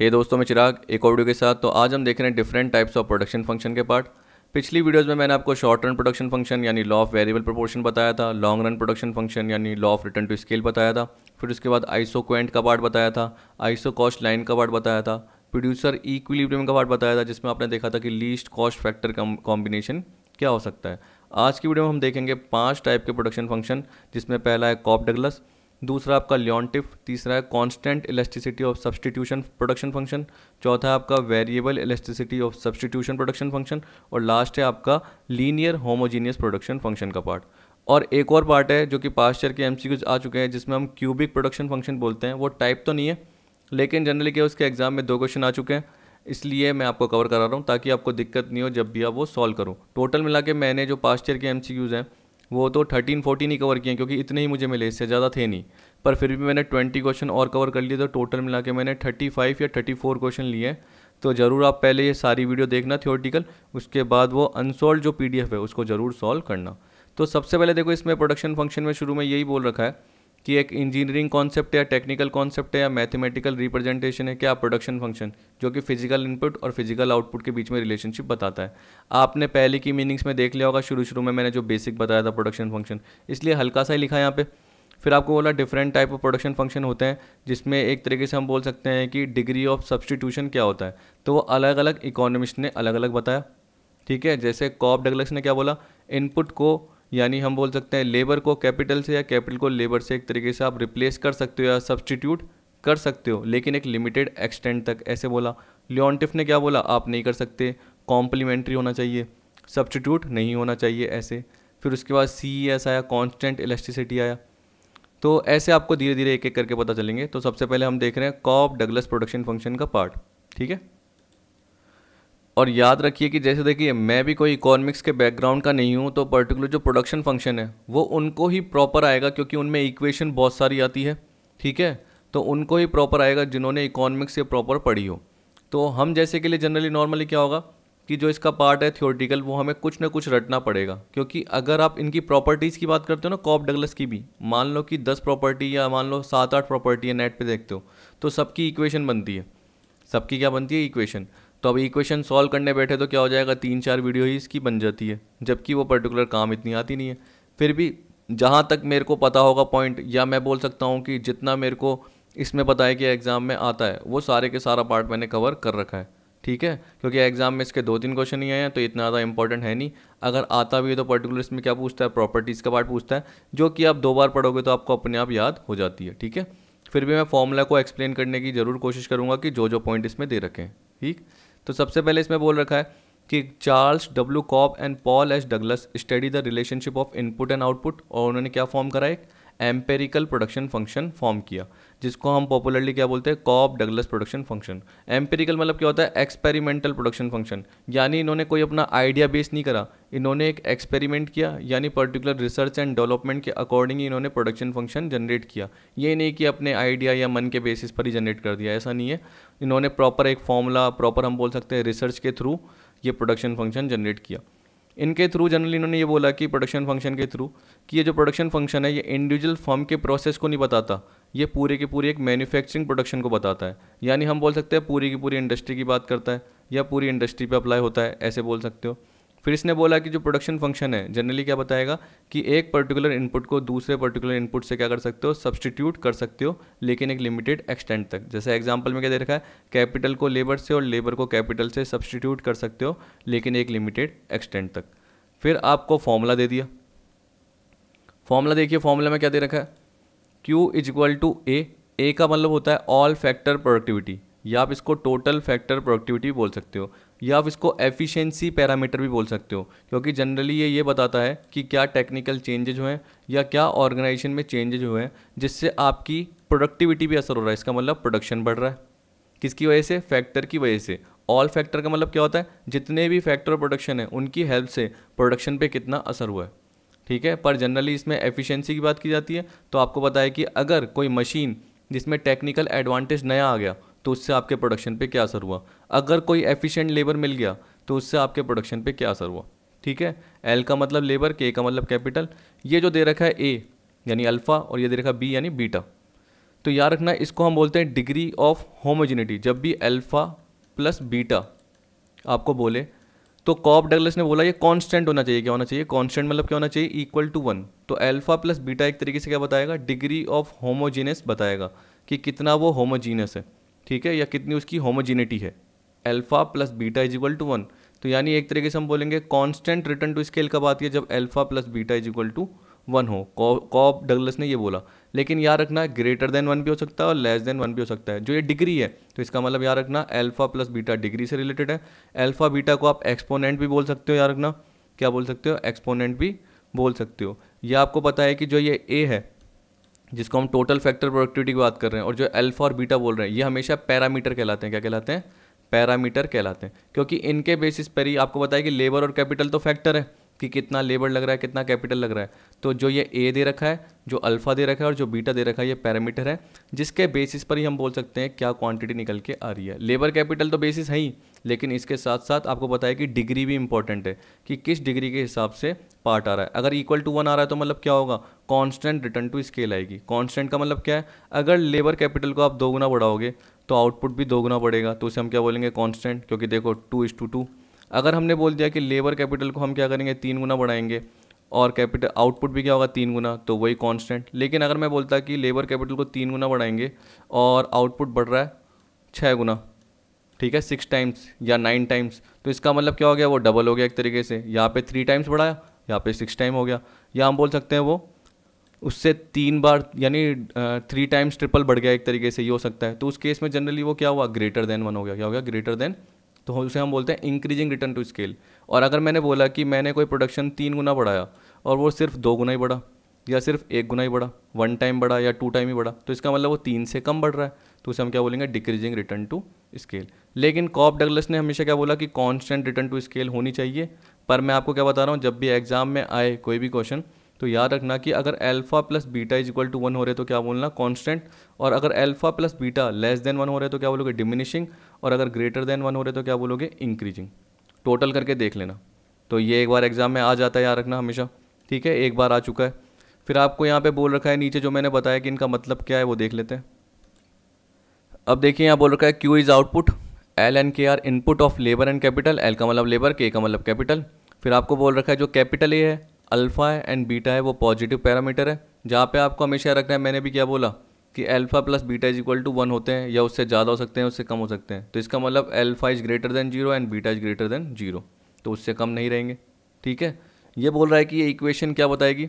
हे hey दोस्तों मैं चिराग एक और वीडियो के साथ तो आज हम देख रहे हैं different types of production function के पार्ट पिछली वीडियोस में मैंने आपको शॉर्ट रन प्रोडक्शन फंक्शन यानी लॉ ऑफ वेरिएबल प्रोपोर्शन बताया था लॉन्ग रन प्रोडक्शन फंक्शन यानी law of return to scale बताया था फिर उसके बाद आइसो क्वेंट का पार्ट बताया था आइसो कॉस्ट लाइन का पार्ट बताया था प्रोड्यूसर इक्विलिब्रियम का पार्ट बताया था जिसमें आपने देखा था कि लीस्ट कॉस्ट फैक्टर कॉम्बिनेशन क्या हो सकता है आज की वीडियो में हम देखेंगे पाँच टाइप के प्रोडक्शन फंक्शन जिसमें पहला है कॉप डगलस दूसरा आपका लियॉन्टिफ तीसरा है constant electricity of substitution production function चौथा आपका variable electricity of substitution production function और लास्ट है आपका लीनियर होमोजीनियस प्रोडक्शन फंक्शन का पार्ट और एक और पार्ट है जो कि पास्चर के एम आ चुके हैं जिसमें हम क्यूबिक प्रोडक्शन फंक्शन बोलते हैं वो टाइप तो नहीं है लेकिन जनरली क्या उसके एग्ज़ाम में दो क्वेश्चन आ चुके हैं इसलिए मैं आपको कवर करा रहा हूँ ताकि आपको दिक्कत नहीं हो जब भी आप वो सॉल्व करो टोटल मिला के मैंने जो पास्ट ईयर के एम हैं वो तो थर्टीन फोर्टीन ही कवर किए हैं क्योंकि इतने ही मुझे मिले इससे ज़्यादा थे नहीं पर फिर भी मैंने ट्वेंटी क्वेश्चन और कवर कर लिए तो टोटल मिला के मैंने थर्टी फाइव या थर्टी फोर क्वेश्चन लिए हैं तो ज़रूर आप पहले ये सारी वीडियो देखना थियोरटिकल उसके बाद वो अनसॉल्व जो पी है उसको ज़रूर सॉल्व करना तो सबसे पहले देखो इसमें प्रोडक्शन फंक्शन में शुरू में यही बोल रखा है कि एक इंजीनियरिंग कॉन्सेप्ट या टेक्निकल कॉन्सेप्ट है या मैथमेटिकल रिप्रेजेंटेशन है क्या प्रोडक्शन फंक्शन जो कि फिजिकल इनपुट और फिजिकल आउटपुट के बीच में रिलेशनशिप बताता है आपने पहले की मीनिंग्स में देख लिया होगा शुरू शुरू में मैंने जो बेसिक बताया था प्रोडक्शन फंक्शन इसलिए हल्का सा ही लिखा यहाँ पे फिर आपको बोला different type of production function होते हैं जिसमें एक तरीके से हम बोल सकते हैं कि डिग्री ऑफ सब्सटीट्यूशन क्या होता है तो वो अलग अलग इकोनॉमिस्ट ने अलग अलग बताया ठीक है जैसे कॉप डगलक्स ने क्या बोला इनपुट को यानी हम बोल सकते हैं लेबर को कैपिटल से या कैपिटल को लेबर से एक तरीके से आप रिप्लेस कर सकते हो या सब्सटीट्यूट कर सकते हो लेकिन एक लिमिटेड एक्सटेंड तक ऐसे बोला लियोनटिफ ने क्या बोला आप नहीं कर सकते कॉम्प्लीमेंट्री होना चाहिए सब्सटीट्यूट नहीं होना चाहिए ऐसे फिर उसके बाद सी एस e आया कॉन्स्टेंट इलेक्ट्रिसिटी आया तो ऐसे आपको धीरे धीरे एक एक करके पता चलेंगे तो सबसे पहले हम देख रहे हैं कॉप डगलस प्रोडक्शन फंक्शन का पार्ट ठीक है और याद रखिए कि जैसे देखिए मैं भी कोई इकोनॉमिक्स के बैकग्राउंड का नहीं हूँ तो पर्टिकुलर जो प्रोडक्शन फंक्शन है वो उनको ही प्रॉपर आएगा क्योंकि उनमें इक्वेशन बहुत सारी आती है ठीक है तो उनको ही प्रॉपर आएगा जिन्होंने इकोनॉमिक्स से प्रॉपर पढ़ी हो तो हम जैसे के लिए जनरली नॉर्मली क्या होगा कि जो इसका पार्ट है थियोरटिकल वो हमें कुछ ना कुछ रटना पड़ेगा क्योंकि अगर आप इनकी प्रॉपर्टीज़ की बात करते हो ना कॉप डगलस की भी मान लो कि दस प्रॉपर्टी या मान लो सात आठ प्रॉपर्टी है नेट पे देखते हो तो सबकी इक्वेशन बनती है सबकी क्या बनती है इक्वेशन तो अब इक्वेशन सॉल्व करने बैठे तो क्या हो जाएगा तीन चार वीडियो ही इसकी बन जाती है जबकि वो पर्टिकुलर काम इतनी आती नहीं है फिर भी जहाँ तक मेरे को पता होगा पॉइंट या मैं बोल सकता हूँ कि जितना मेरे को इसमें पता है कि एग्ज़ाम में आता है वो सारे के सारा पार्ट मैंने कवर कर रखा है ठीक है क्योंकि एग्ज़ाम में इसके दो तीन क्वेश्चन ही आए हैं तो इतना ज़्यादा इंपॉर्टेंट है नहीं अगर आता भी है तो पर्टिकुलर इसमें क्या पूछता है प्रॉपर्टीज़ का पार्ट पूछता है जो कि आप दो बार पढ़ोगे तो आपको अपने आप याद हो जाती है ठीक है फिर भी मैं फॉर्मूला को एक्सप्लेन करने की ज़रूर कोशिश करूँगा कि जो जो पॉइंट इसमें दे रखें ठीक तो सबसे पहले इसमें बोल रखा है कि Charles W Cobb and Paul S Douglas study the relationship of input and output और उन्होंने क्या फॉर्म करा एक एम्पेरिकल प्रोडक्शन फंक्शन फॉर्म किया जिसको हम पॉपुलरली क्या बोलते हैं Cobb Douglas production function empirical मतलब क्या होता है एक्सपेरिमेंटल प्रोडक्शन फंक्शन यानी इन्होंने कोई अपना आइडिया बेस नहीं करा इन्होंने एक एक्सपेरिमेंट किया यानी पर्टिकुलर रिसर्च एंड डेवलपमेंट के अकॉर्डिंग ही इन्होंने प्रोडक्शन फंक्शन जनरेट किया ये नहीं कि अपने आइडिया या मन के बेसिस पर ही जनरेट कर दिया ऐसा नहीं है इन्होंने प्रॉपर एक फॉर्मूला प्रॉपर हम बोल सकते हैं रिसर्च के थ्रू ये प्रोडक्शन फंक्शन जनरेट किया इनके थ्रू जनरली इन्होंने ये बोला कि प्रोडक्शन फंक्शन के थ्रू कि ये जो प्रोडक्शन फंक्शन है ये इंडिविजुअल फॉर्म के प्रोसेस को नहीं बताता ये पूरे के पूरे एक मैन्युफैक्चरिंग प्रोडक्शन को बताता है यानी हम बोल सकते हैं पूरी की पूरी इंडस्ट्री की बात करता है या पूरी इंडस्ट्री पे अप्लाई होता है ऐसे बोल सकते हो फिर इसने बोला कि जो प्रोडक्शन फंक्शन है जनरली क्या बताएगा कि एक पर्टिकुलर इनपुट को दूसरे पर्टिकुलर इनपुट से क्या कर सकते हो सब्सटीट्यूट कर सकते हो लेकिन एक लिमिटेड एक्सटेंट तक जैसे एग्जाम्पल में क्या दे रखा है कैपिटल को लेबर से और लेबर को कैपिटल से सब्सटीट्यूट कर सकते हो लेकिन एक लिमिटेड एक्सटेंट तक फिर आपको फॉर्मूला दे दिया फॉर्मूला देखिए फॉर्मूला में क्या दे रखा है Q is equal to A A का मतलब होता है ऑल फैक्टर प्रोडक्टिविटी या आप इसको टोटल फैक्टर प्रोडक्टिविटी बोल सकते हो या आप इसको एफिशिएंसी पैरामीटर भी बोल सकते हो क्योंकि जनरली ये ये बताता है कि क्या टेक्निकल चेंजेज हुए हैं या क्या ऑर्गेनाइजेशन में चेंजेज हुए हैं जिससे आपकी प्रोडक्टिविटी भी असर हो रहा है इसका मतलब प्रोडक्शन बढ़ रहा है किसकी वजह से फैक्टर की वजह से ऑल फैक्टर का मतलब क्या होता है जितने भी फैक्टर प्रोडक्शन है उनकी हेल्प से प्रोडक्शन पे कितना असर हुआ है ठीक है पर जनरली इसमें एफिशिएंसी की बात की जाती है तो आपको पता है कि अगर कोई मशीन जिसमें टेक्निकल एडवांटेज नया आ गया तो उससे आपके प्रोडक्शन पे क्या असर हुआ अगर कोई एफिशिएंट लेबर मिल गया तो उससे आपके प्रोडक्शन पे क्या असर हुआ ठीक है एल का मतलब लेबर के का मतलब कैपिटल ये जो दे रखा है ए यानी अल्फ़ा और ये दे रखा है बी यानी बीटा तो याद रखना इसको हम बोलते हैं डिग्री ऑफ होमोजिनिटी जब भी अल्फ़ा प्लस बीटा आपको बोले तो कॉप डगलस ने बोला ये कांस्टेंट होना चाहिए क्या होना चाहिए कांस्टेंट मतलब क्या होना चाहिए इक्वल टू वन तो अल्फ़ा प्लस बीटा एक तरीके से क्या बताएगा डिग्री ऑफ होमोजीनियस बताएगा कि कितना वो होमोजीनियस है ठीक है या कितनी उसकी होमोजिनिटी है alpha plus beta is equal to one तो यानी एक तरीके से हम बोलेंगे कांस्टेंट रिटर्न टू स्केल कब आती है जब alpha plus beta is equal to one हो कॉप डगलस ने ये बोला लेकिन याद रखना ग्रेटर देन वन भी हो सकता है और लेस देन वन भी हो सकता है जो ये डिग्री है तो इसका मतलब याद रखना अल्फ़ा प्लस बीटा डिग्री से रिलेटेड है अल्फ़ा बीटा को आप एक्सपोनेंट भी बोल सकते हो याद रखना क्या बोल सकते हो एक्सपोनेंट भी बोल सकते हो यह आपको पता है कि जो ये ए है जिसको हम टोटल फैक्टर प्रोडक्टिविटी की बात कर रहे हैं और जो अल्फा और बीटा बोल रहे हैं ये हमेशा पैरामीटर कहलाते हैं क्या कहलाते हैं पैरामीटर कहलाते हैं क्योंकि इनके बेसिस पर ही आपको बताया कि लेबर और कैपिटल तो फैक्टर है कि कितना लेबर लग रहा है कितना कैपिटल लग रहा है तो जो ये ए दे रखा है जो अल्फ़ा दे रखा है और जो बीटा दे रखा है ये पैरामीटर है जिसके बेसिस पर ही हम बोल सकते हैं क्या क्वांटिटी निकल के आ रही है लेबर कैपिटल तो बेसिस है ही लेकिन इसके साथ साथ आपको पता है कि डिग्री भी इंपॉर्टेंट है कि किस डिग्री के हिसाब से पार्ट आ रहा है अगर इक्वल टू वन आ रहा है तो मतलब क्या होगा कॉन्स्टेंट रिटर्न टू स्केल आएगी कॉन्स्टेंट का मतलब क्या है अगर लेबर कैपिटल को आप दोगुना बढ़ाओगे तो आउटपुट भी दोगुना बढ़ेगा तो उसे हम क्या बोलेंगे कॉन्स्टेंट क्योंकि देखो टू इज टू टू अगर हमने बोल दिया कि लेबर कैपिटल को हम क्या करेंगे तीन गुना बढ़ाएंगे और कैपिटल आउटपुट भी क्या होगा तीन गुना तो वही कांस्टेंट लेकिन अगर मैं बोलता कि लेबर कैपिटल को तीन गुना बढ़ाएंगे और आउटपुट बढ़ रहा है छः गुना ठीक है सिक्स टाइम्स या नाइन टाइम्स तो इसका मतलब क्या हो गया वो डबल हो गया एक तरीके से यहाँ पे थ्री टाइम्स बढ़ाया यहाँ पे सिक्स टाइम हो गया या हम बोल सकते हैं वो उससे तीन बार यानी थ्री टाइम्स ट्रिपल बढ़ गया एक तरीके से ये हो सकता है तो उस केस में जनरली वो क्या हुआ ग्रेटर देन वन हो गया क्या हो गया ग्रेटर देन तो उसे हम बोलते हैं इंक्रीजिंग रिटर्न टू स्केल और अगर मैंने बोला कि मैंने कोई प्रोडक्शन तीन गुना बढ़ाया और वो सिर्फ दो गुना ही बढ़ा या सिर्फ एक गुना ही बढ़ा वन टाइम बढ़ा या टू टाइम ही बढ़ा तो इसका मतलब वो तीन से कम बढ़ रहा है तो उसे हम क्या बोलेंगे डिक्रीजिंग रिटर्न टू स्केल लेकिन कॉप डगलस ने हमेशा क्या बोला कि कॉन्स्टेंट रिटर्न टू स्केल होनी चाहिए पर मैं आपको क्या बता रहा हूँ जब भी एग्ज़ाम में आए कोई भी क्वेश्चन तो याद रखना कि अगर alpha plus beta is equal to one हो रहे तो क्या बोलना कांस्टेंट और अगर alpha plus beta less than one हो रहे तो क्या बोलोगे डिमिनिशिंग और अगर ग्रेटर देन वन हो रहे तो क्या बोलोगे इंक्रीजिंग टोटल करके देख लेना तो ये एक बार एग्ज़ाम में आ जाता है याद रखना हमेशा ठीक है एक बार आ चुका है फिर आपको यहाँ पे बोल रखा है नीचे जो मैंने बताया कि इनका मतलब क्या है वो देख लेते हैं अब देखिए यहाँ बोल रखा है Q is output L and K are input of labour and capital L का मतलब लेबर के का मतलब कैपिटल फिर आपको बोल रखा है जो कैपिटल ए है अल्फ़ा है एंड बीटा है वो पॉजिटिव पैरामीटर है जहाँ पे आपको हमेशा रखना है मैंने भी क्या बोला कि alpha plus beta is equal to one होते हैं या उससे ज़्यादा हो सकते हैं उससे कम हो सकते हैं तो इसका मतलब alpha is greater than zero and beta is greater than zero तो उससे कम नहीं रहेंगे ठीक है ये बोल रहा है कि ये इक्वेशन क्या बताएगी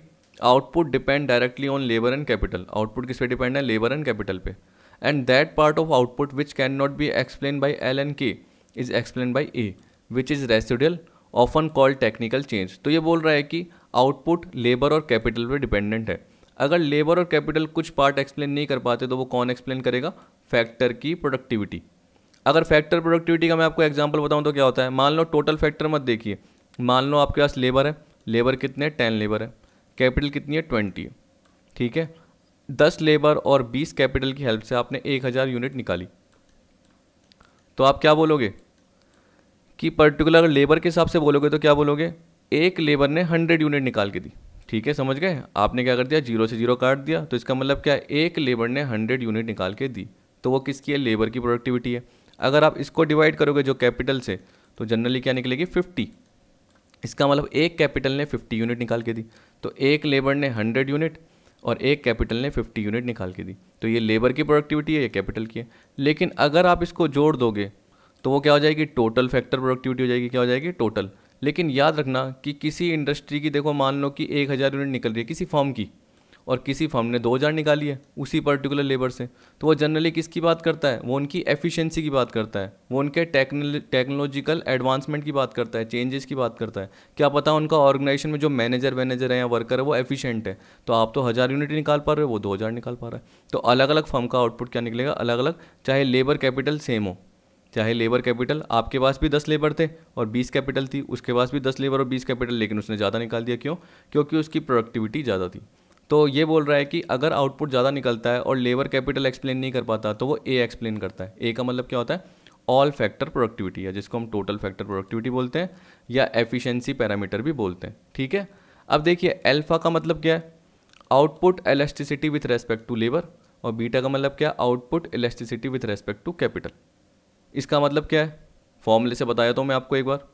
output depend directly on labour and capital output किस पे डिपेंड है लेबर एंड कैपिटल पे and that part of output which can not be explain by L and K is explain by A which is residual often called technical change तो ये बोल रहा है कि आउटपुट लेबर और capital पर dependent है अगर लेबर और कैपिटल कुछ पार्ट एक्सप्लेन नहीं कर पाते तो वो कौन एक्सप्लेन करेगा फैक्टर की प्रोडक्टिविटी अगर फैक्टर प्रोडक्टिविटी का मैं आपको एग्जाम्पल बताऊँ तो क्या होता है मान लो टोटल फैक्टर मत देखिए मान लो आपके पास लेबर है लेबर कितने टेन लेबर है कैपिटल कितनी है ट्वेंटी है ठीक है दस लेबर और बीस कैपिटल की हेल्प से आपने एक हज़ार यूनिट निकाली तो आप क्या बोलोगे कि पर्टिकुलर लेबर के हिसाब से बोलोगे तो क्या बोलोगे एक लेबर ने हंड्रेड यूनिट निकाल के दी ठीक है समझ गए आपने क्या कर दिया जीरो से जीरो काट दिया तो इसका मतलब क्या है एक लेबर ने हंड्रेड यूनिट निकाल के दी तो वो किसकी है लेबर की प्रोडक्टिविटी है अगर आप इसको डिवाइड करोगे जो कैपिटल से तो जनरली क्या निकलेगी फिफ्टी इसका मतलब एक कैपिटल ने फिफ्टी यूनिट निकाल के दी तो एक लेबर ने हंड्रेड यूनिट और एक कैपिटल ने फिफ्टी यूनिट निकाल के दी तो ये लेबर की प्रोडक्टिविटी है या कैपिटल की है लेकिन अगर आप इसको जोड़ दोगे तो वो क्या हो जाएगी टोटल फैक्टर प्रोडक्टिविटी हो जाएगी क्या हो जाएगी टोटल लेकिन याद रखना कि किसी इंडस्ट्री की देखो मान लो कि एक हज़ार यूनिट निकल रही है किसी फॉर्म की और किसी फॉर्म ने दो हज़ार निकाली है उसी पर्टिकुलर लेबर से तो वो जनरली किसकी बात करता है वो उनकी एफिशिएंसी की बात करता है वो उनके टेक्नोलॉजिकल एडवांसमेंट की बात करता है चेंजेस की बात करता है क्या पता उनका ऑर्गेनाइजेशन में जो मैनेजर वैनेजर है या वर्कर है वो एफिशिएंट है तो आप तो हज़ार यूनिट निकाल पा रहे हो वो दो हज़ार निकाल पा रहा है तो अलग अलग फॉर्म का आउटपुट क्या निकलेगा अलग अलग चाहे लेबर कैपिटल सेम हो चाहे लेबर कैपिटल आपके पास भी दस लेबर थे और बीस कैपिटल थी उसके पास भी दस लेबर और बीस कैपिटल लेकिन उसने ज़्यादा निकाल दिया क्यों क्योंकि उसकी प्रोडक्टिविटी ज़्यादा थी तो ये बोल रहा है कि अगर आउटपुट ज़्यादा निकलता है और लेबर कैपिटल एक्सप्लेन नहीं कर पाता तो वो ए एक्सप्लेन करता है ए का मतलब क्या होता है ऑल फैक्टर प्रोडक्टिविटी या जिसको हम टोटल फैक्टर प्रोडक्टिविटी बोलते हैं या एफिशिएंसी पैरामीटर भी बोलते हैं ठीक है अब देखिए अल्फा का मतलब क्या है output elasticity with respect to labour और बीटा का मतलब क्या output elasticity with respect to capital इसका मतलब क्या है फॉर्मूले से बताया तो मैं आपको एक बार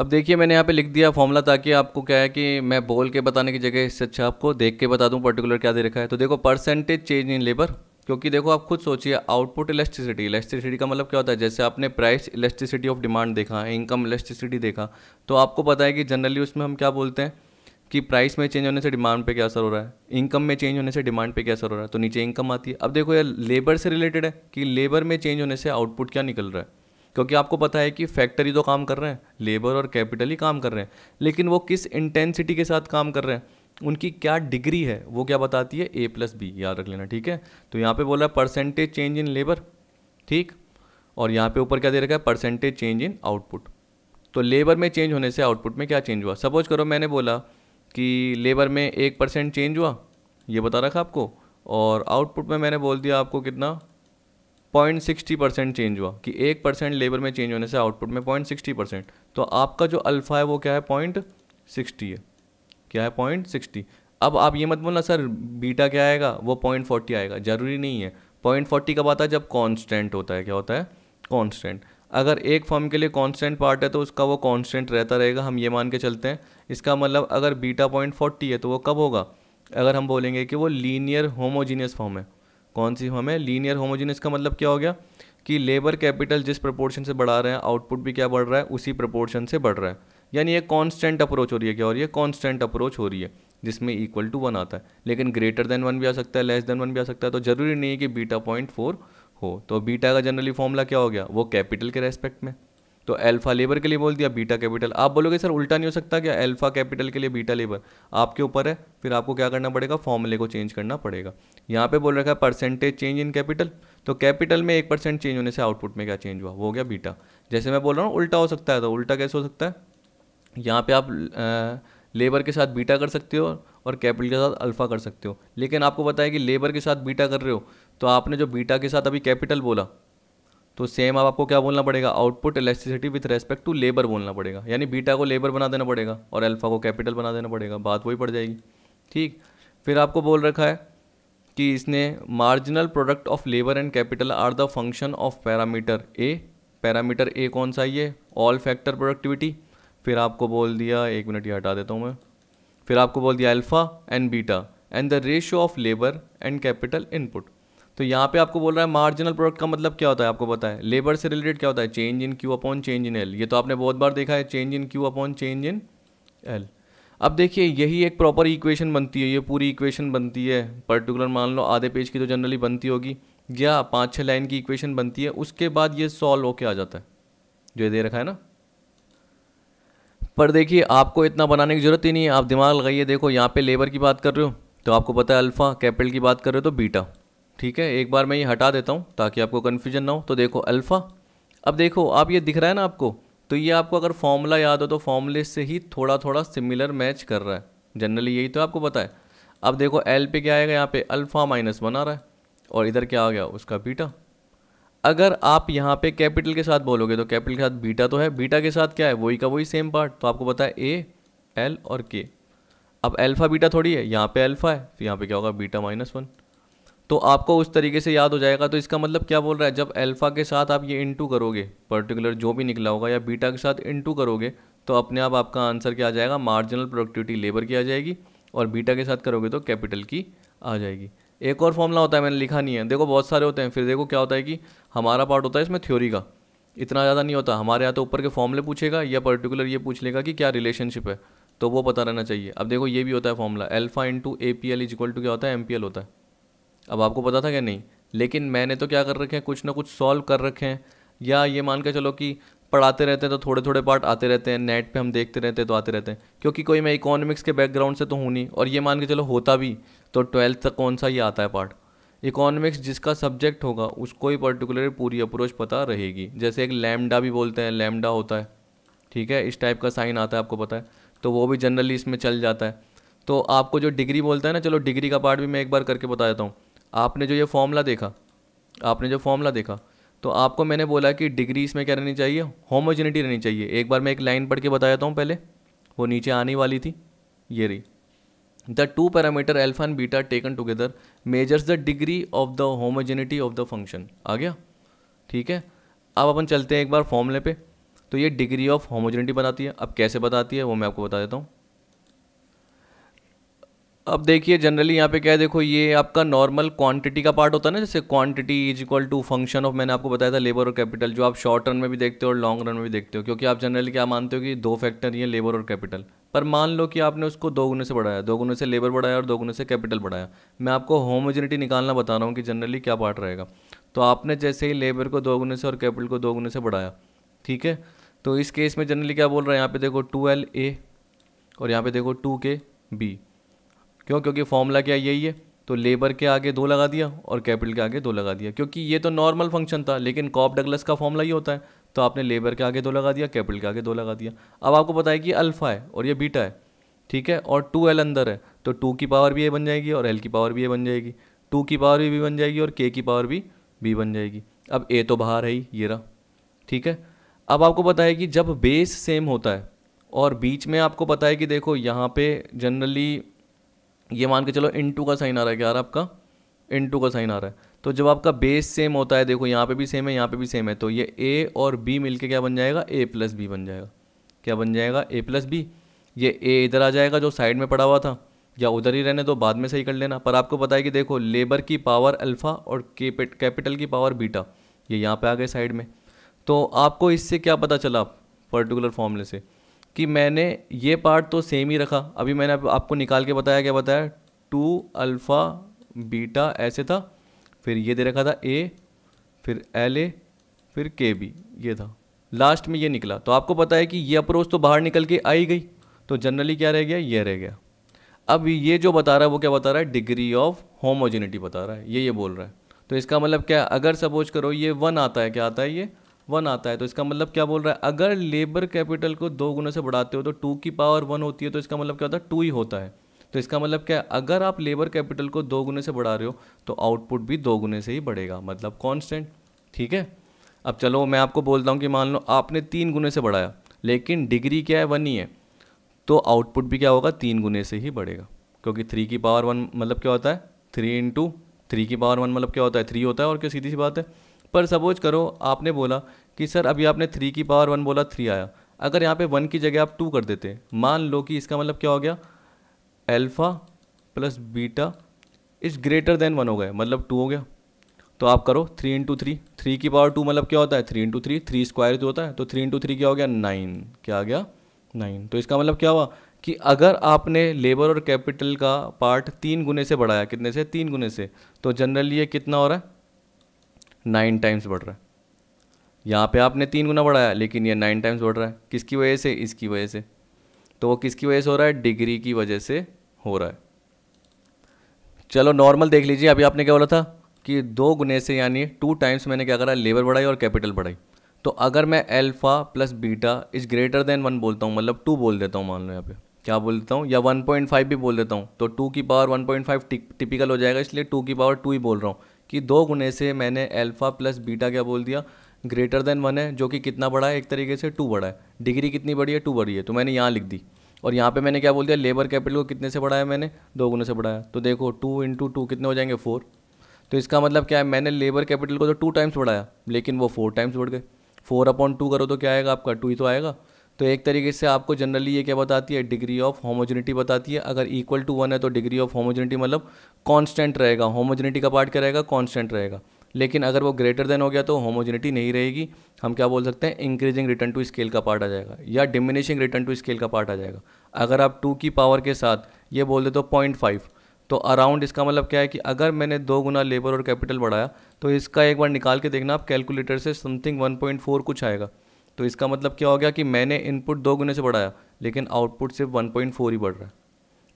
अब देखिए मैंने यहाँ पे लिख दिया फॉर्मूला ताकि आपको क्या है कि मैं बोल के बताने की जगह इससे अच्छा आपको देख के बता दूँ पर्टिकुलर क्या दे रखा है तो देखो परसेंटेज चेंज इन लेबर क्योंकि देखो आप खुद सोचिए आउटपुट इलेक्ट्रिसिटी इलेक्ट्रिसिटी का मतलब क्या होता है जैसे आपने प्राइस इलेक्ट्रिसिटी ऑफ डिमांड देखा इनकम इलेक्ट्रिसिटी देखा तो आपको पता है कि जनरली उसमें हम क्या बोलते हैं कि प्राइस में चेंज होने से डिमांड पे क्या असर हो रहा है इनकम में चेंज होने से डिमांड पे क्या असर हो रहा है तो नीचे इनकम आती है अब देखो ये लेबर से रिलेटेड है कि लेबर में चेंज होने से आउटपुट क्या निकल रहा है क्योंकि आपको पता है कि फैक्ट्री तो काम कर रहे हैं लेबर और कैपिटल ही काम कर रहे हैं लेकिन वो किस इंटेंसिटी के साथ काम कर रहे हैं उनकी क्या डिग्री है वो क्या बताती है ए प्लस बी याद रख लेना ठीक है तो यहाँ पे बोला परसेंटेज चेंज इन लेबर ठीक और यहाँ पे ऊपर क्या दे रखा है परसेंटेज चेंज इन आउटपुट तो लेबर में चेंज होने से आउटपुट में क्या चेंज हुआ सपोज करो मैंने बोला कि लेबर में एक परसेंट चेंज हुआ ये बता रखा आपको और आउटपुट में मैंने बोल दिया आपको कितना पॉइंट सिक्सटी परसेंट चेंज हुआ कि एक परसेंट लेबर में चेंज होने से आउटपुट में पॉइंट सिक्सटी परसेंट तो आपका जो अल्फ़ा है वो क्या है पॉइंट सिक्सटी है क्या है पॉइंट सिक्सटी अब आप ये मत बोलना सर बीटा क्या आएगा वो पॉइंट फोर्टी आएगा ज़रूरी नहीं है पॉइंट फोर्टी कब आता है जब कॉन्स्टेंट होता है क्या होता है कॉन्स्टेंट अगर एक फॉर्म के लिए कांस्टेंट पार्ट है तो उसका वो कांस्टेंट रहता रहेगा हम ये मान के चलते हैं इसका मतलब अगर बीटा पॉइंट फोर्टी है तो वो कब होगा अगर हम बोलेंगे कि वो लीनियर होमोजीनियस फॉर्म है कौन सी फॉर्म है लीनियर होमोजीनियस का मतलब क्या हो गया कि लेबर कैपिटल जिस प्रपोर्शन से बढ़ा रहे हैं आउटपुट भी क्या बढ़ रहा है उसी प्रपोर्शन से बढ़ रहा है यानी एक कांस्टेंट अप्रोच हो रही है क्या हो रही है कांस्टेंट अप्रोच हो रही है जिसमें इक्वल टू वन आता है लेकिन ग्रेटर देन वन भी आ सकता है लेस देन वन भी आ सकता है तो जरूरी नहीं है कि बीटा पॉइंट फोर हो तो बीटा का जनरली फॉर्मूला क्या हो गया वो कैपिटल के रेस्पेक्ट में तो अल्फा लेबर के लिए बोल दिया बीटा कैपिटल आप बोलोगे सर उल्टा नहीं हो सकता क्या अल्फा कैपिटल के लिए बीटा लेबर आपके ऊपर है फिर आपको क्या करना पड़ेगा फॉर्मूले को चेंज करना पड़ेगा यहाँ पे बोल रखा है परसेंटेज चेंज इन कैपिटल तो कैपिटल में एक परसेंट चेंज होने से आउटपुट में क्या चेंज हुआ वो हो गया बीटा जैसे मैं बोल रहा हूँ उल्टा हो सकता है तो उल्टा कैसे हो सकता है यहाँ पर आप लेबर के साथ बीटा कर सकते हो और कैपिटल के साथ अल्फ़ा कर सकते हो लेकिन आपको बताया कि लेबर के साथ बीटा कर रहे हो तो आपने जो बीटा के साथ अभी कैपिटल बोला तो सेम आप आपको क्या बोलना पड़ेगा output electricity with respect to labour बोलना पड़ेगा यानी बीटा को लेबर बना देना पड़ेगा और अल्फ़ा को कैपिटल बना देना पड़ेगा बात वही पड़ जाएगी ठीक फिर आपको बोल रखा है कि इसने marginal product of labour and capital are the function of parameter A parameter A कौन सा ये ऑल फैक्टर प्रोडक्टिविटी फिर आपको बोल दिया एक मिनट ये हटा देता हूँ मैं फिर आपको बोल दिया alpha and beta and the ratio of labour and capital input तो यहाँ पे आपको बोल रहा है मार्जिनल प्रोडक्ट का मतलब क्या होता है आपको पता है लेबर से रिलेटेड क्या होता है change in Q upon change in L ये तो आपने बहुत बार देखा है change in Q upon change in L अब देखिए यही एक प्रॉपर इक्वेशन बनती है ये पूरी इक्वेशन बनती है पर्टिकुलर मान लो आधे पेज की तो जनरली बनती होगी या पाँच छः लाइन की इक्वेशन बनती है उसके बाद ये सॉल्व होके आ जाता है जो ये दे रखा है ना पर देखिए आपको इतना बनाने की ज़रूरत ही नहीं है आप दिमाग लगाइए देखो यहाँ पे लेबर की बात कर रहे हो तो आपको पता है अल्फ़ा कैपिटल की बात कर रहे हो तो बीटा ठीक है एक बार मैं ये हटा देता हूँ ताकि आपको कन्फ्यूजन ना हो तो देखो अल्फ़ा अब देखो आप ये दिख रहा है ना आपको तो ये आपको अगर फॉर्मूला याद हो तो फॉर्मूले से ही थोड़ा थोड़ा सिमिलर मैच कर रहा है जनरली यही तो आपको पता है अब देखो एल पे क्या आएगा यहाँ पे अल्फ़ा माइनस वन आ रहा है और इधर क्या आ गया उसका बीटा अगर आप यहाँ पे कैपिटल के साथ बोलोगे तो कैपिटल के साथ बीटा तो है बीटा के साथ क्या है वही का वही सेम पार्ट तो आपको पता है ए एल और के अब अल्फ़ा बीटा थोड़ी है यहाँ पे अल्फ़ा है तो यहाँ पे क्या होगा बीटा माइनस वन तो आपको उस तरीके से याद हो जाएगा तो इसका मतलब क्या बोल रहा है जब अल्फ़ा के साथ आप ये इंटू करोगे पर्टिकुलर जो भी निकला होगा या बीटा के साथ इंटू करोगे तो अपने आप आपका आंसर क्या आ जाएगा मार्जिनल प्रोडक्टिविटी लेबर की आ जाएगी और बीटा के साथ करोगे तो कैपिटल की आ जाएगी एक और फॉर्मूला होता है मैंने लिखा नहीं है देखो बहुत सारे होते हैं फिर देखो क्या होता है कि हमारा पार्ट होता है इसमें थ्योरी का इतना ज़्यादा नहीं होता हमारे यहाँ तो ऊपर के फॉर्मूले पूछेगा या पर्टिकुलर ये पूछ लेगा कि क्या रिलेशनशिप है तो वो पता रहना चाहिए अब देखो ये भी होता है formula alpha into A P L is equal to क्या होता है एम पी एल होता है अब आपको पता था क्या नहीं लेकिन मैंने तो क्या कर रखे हैं कुछ ना कुछ सॉल्व कर रखे हैं या ये मान के चलो कि पढ़ाते रहते हैं तो थोड़े थोड़े पार्ट आते रहते हैं नेट पे हम देखते रहते हैं तो आते रहते हैं क्योंकि कोई मैं इकोनॉमिक्स के बैकग्राउंड से तो हूँ नहीं और ये मान के चलो होता भी तो ट्वेल्थ तक कौन सा ये आता है पार्ट इकोनॉमिक्स जिसका सब्जेक्ट होगा उसको ही पर्टिकुलर पूरी अप्रोच पता रहेगी जैसे एक लैमडा भी बोलते हैं लैमडा होता है ठीक है इस टाइप का साइन आता है आपको पता है तो वो भी जनरली इसमें चल जाता है तो आपको जो डिग्री बोलता है ना चलो डिग्री का पार्ट भी मैं एक बार करके बता देता हूँ आपने जो ये फॉर्मूला देखा आपने जो फॉर्मूला देखा तो आपको मैंने बोला कि डिग्री इसमें क्या रहनी चाहिए होमोजेनिटी रहनी चाहिए एक बार मैं एक लाइन पढ़ के बताया हूँ पहले वो नीचे आने वाली थी ये रही the two parameter alpha and beta taken together measures the degree of the homogeneity of the function आ गया ठीक है अब अपन चलते हैं एक बार फॉर्मूले पे तो ये डिग्री ऑफ होमोजेनिटी बताती है अब कैसे बताती है वो मैं आपको बता देता हूँ अब देखिए जनरली यहाँ पे क्या है देखो ये आपका नॉर्मल क्वांटिटी का पार्ट होता है ना जैसे quantity is equal to function of मैंने आपको बताया था लेबर और कैपिटल जो आप शॉर्ट रन में भी देखते हो और लॉन्ग रन में भी देखते हो क्योंकि आप जनरली क्या मानते हो कि दो फैक्टर ये लेबर और कैपिटल पर मान लो कि आपने उसको दो गुने से बढ़ाया दो गुने से लेबर बढ़ाया और दो गुने से कैपिटल बढ़ाया मैं आपको होमोजिनिटी निकालना बता रहा हूँ कि जनरली क्या पार्ट रहेगा तो आपने जैसे ही लेबर को दो गुने से और कैपिटल को दो गुने से बढ़ाया ठीक है तो इस केस में जनरली क्या बोल रहा है यहाँ पे देखो टू एल ए और यहाँ पे देखो टू के बी क्यों क्योंकि फॉर्मूला क्या यही है तो लेबर के आगे दो लगा दिया और कैपिटल के आगे दो लगा दिया क्योंकि ये तो नॉर्मल फंक्शन था लेकिन कॉप डगलस का फॉर्मूला ही होता है तो आपने लेबर के आगे दो लगा दिया कैपिटल के आगे दो लगा दिया अब आपको पता है कि अल्फ़ा है और ये बीटा है ठीक है और टू एल अंदर है तो टू की पावर भी ये बन जाएगी और एल की पावर भी ये बन जाएगी टू की पावर भी बी बन जाएगी और के की पावर भी बी बन जाएगी अब ए तो बाहर है ही ये रहा ठीक है अब आपको पता है कि जब बेस सेम होता है और बीच में आपको पता है कि देखो यहाँ पे जनरली ये मान के चलो इन टू का साइन आ रहा है क्या आपका इन टू का साइन आ रहा है तो जब आपका बेस सेम होता है देखो यहाँ पे भी सेम है यहाँ पे भी सेम है तो ये ए और बी के क्या बन जाएगा ए प्लस बी बन जाएगा क्या बन जाएगा ए प्लस बी ये ए इधर आ जाएगा जो साइड में पड़ा हुआ था या उधर ही रहने तो बाद में सही कर लेना पर आपको पता है कि देखो लेबर की पावर अल्फ़ा और कैपिटल की पावर बीटा ये यहाँ पे आ गए साइड में तो आपको इससे क्या पता चला पर्टिकुलर फॉर्मूले से कि मैंने ये पार्ट तो सेम ही रखा अभी मैंने आपको निकाल के बताया क्या बताया टू अल्फ़ा बीटा ऐसे था फिर ये दे रखा था ए फिर एल ए फिर के बी ये था लास्ट में ये निकला तो आपको पता है कि ये अप्रोच तो बाहर निकल के आई गई तो जनरली क्या रह गया ये रह गया अब ये जो बता रहा है वो क्या बता रहा है डिग्री ऑफ होमोजेनिटी बता रहा है ये ये बोल रहा है तो इसका मतलब क्या अगर सपोज करो ये वन आता है क्या आता है ये वन आता है तो इसका मतलब क्या बोल रहा है अगर लेबर कैपिटल को दो गुना से बढ़ाते हो तो टू की पावर वन होती है तो इसका मतलब क्या होता है टू ही होता है तो इसका मतलब क्या है अगर आप लेबर कैपिटल को दो गुने से बढ़ा रहे हो तो आउटपुट भी दो गुने से ही बढ़ेगा मतलब कॉन्स्टेंट ठीक है अब चलो मैं आपको बोलता हूँ कि मान लो आपने तीन गुने से बढ़ाया लेकिन डिग्री क्या है वन ही है तो आउटपुट भी क्या होगा तीन गुने से ही बढ़ेगा क्योंकि थ्री की पावर वन मतलब क्या होता है थ्री इंटू थ्री की पावर वन मतलब क्या होता है थ्री होता है और क्या सीधी सी बात है पर सपोज करो आपने बोला कि सर अभी आपने थ्री की पावर वन बोला थ्री आया अगर यहाँ पे वन की जगह आप टू कर देते मान लो कि इसका मतलब क्या हो गया alpha plus beta is greater than one हो गए मतलब टू हो गया तो आप करो थ्री इंटू थ्री थ्री की पावर टू मतलब क्या होता है three into three three square जो होता है तो थ्री इंटू थ्री क्या हो गया नाइन क्या आ गया नाइन तो इसका मतलब क्या हुआ कि अगर आपने लेबर और कैपिटल का पार्ट तीन गुने से बढ़ाया कितने से तीन गुने से तो जनरली ये कितना हो रहा है नाइन टाइम्स बढ़ रहा है यहाँ पे आपने तीन गुना बढ़ाया लेकिन ये नाइन टाइम्स बढ़ रहा है किसकी वजह से इसकी वजह से तो वो किसकी वजह से हो रहा है डिग्री की वजह से हो रहा है चलो नॉर्मल देख लीजिए अभी आपने क्या बोला था कि दो गुने से यानी टू टाइम्स मैंने क्या करा लेबर बढ़ाई और कैपिटल बढ़ाई तो अगर मैं alpha plus beta is greater than one बोलता हूँ मतलब टू बोल देता हूँ मान लो यहाँ पे क्या बोलता हूँ या 1.5 भी बोल देता हूँ तो टू की पावर 1.5 टिपिकल हो जाएगा इसलिए टू की पावर टू ही बोल रहा हूँ कि दो गुने से मैंने अल्फ़ा प्लस बीटा क्या बोल दिया ग्रेटर देन वन है जो कि कितना बड़ा है एक तरीके से टू बड़ा है डिग्री कितनी बड़ी है टू बड़ी है तो मैंने यहाँ लिख दी और यहाँ पे मैंने क्या बोल दिया लेबर कैपिटल को कितने से बढ़ाया मैंने दो गुने से बढ़ाया तो देखो टू इंटू टू कितने हो जाएंगे फोर तो इसका मतलब क्या है मैंने लेबर कैपिटल को तो टू टाइम्स बढ़ाया लेकिन वो फोर टाइम्स बढ़ गए फोर अपॉन टू करो तो क्या आएगा आपका टू ही तो आएगा तो एक तरीके से आपको जनरली ये क्या बताती है डिग्री ऑफ होमोजेनिटी बताती है अगर इक्वल टू वन है तो डिग्री ऑफ होमोजेनिटी मतलब कांस्टेंट रहेगा होमोजेनिटी का पार्ट क्या रहेगा कांस्टेंट रहेगा लेकिन अगर वो ग्रेटर देन हो गया तो होमोजेनिटी नहीं रहेगी हम क्या बोल सकते हैं इंक्रीजिंग रिटर्न टू स्केल का पार्ट आ जाएगा या डिमिनिशिंग रिटर्न टू स्केल का पार्ट आ जाएगा अगर आप टू की पावर के साथ ये बोल दे तो पॉइंट फाइव तो अराउंड इसका मतलब क्या है कि अगर मैंने दो गुना लेबर और कैपिटल बढ़ाया तो इसका एक बार निकाल के देखना आप कैलकुलेटर से समथिंग वन पॉइंट फोर कुछ आएगा तो इसका मतलब क्या हो गया कि मैंने इनपुट दो गुने से बढ़ाया लेकिन आउटपुट सिर्फ वन पॉइंट फोर ही बढ़ रहा है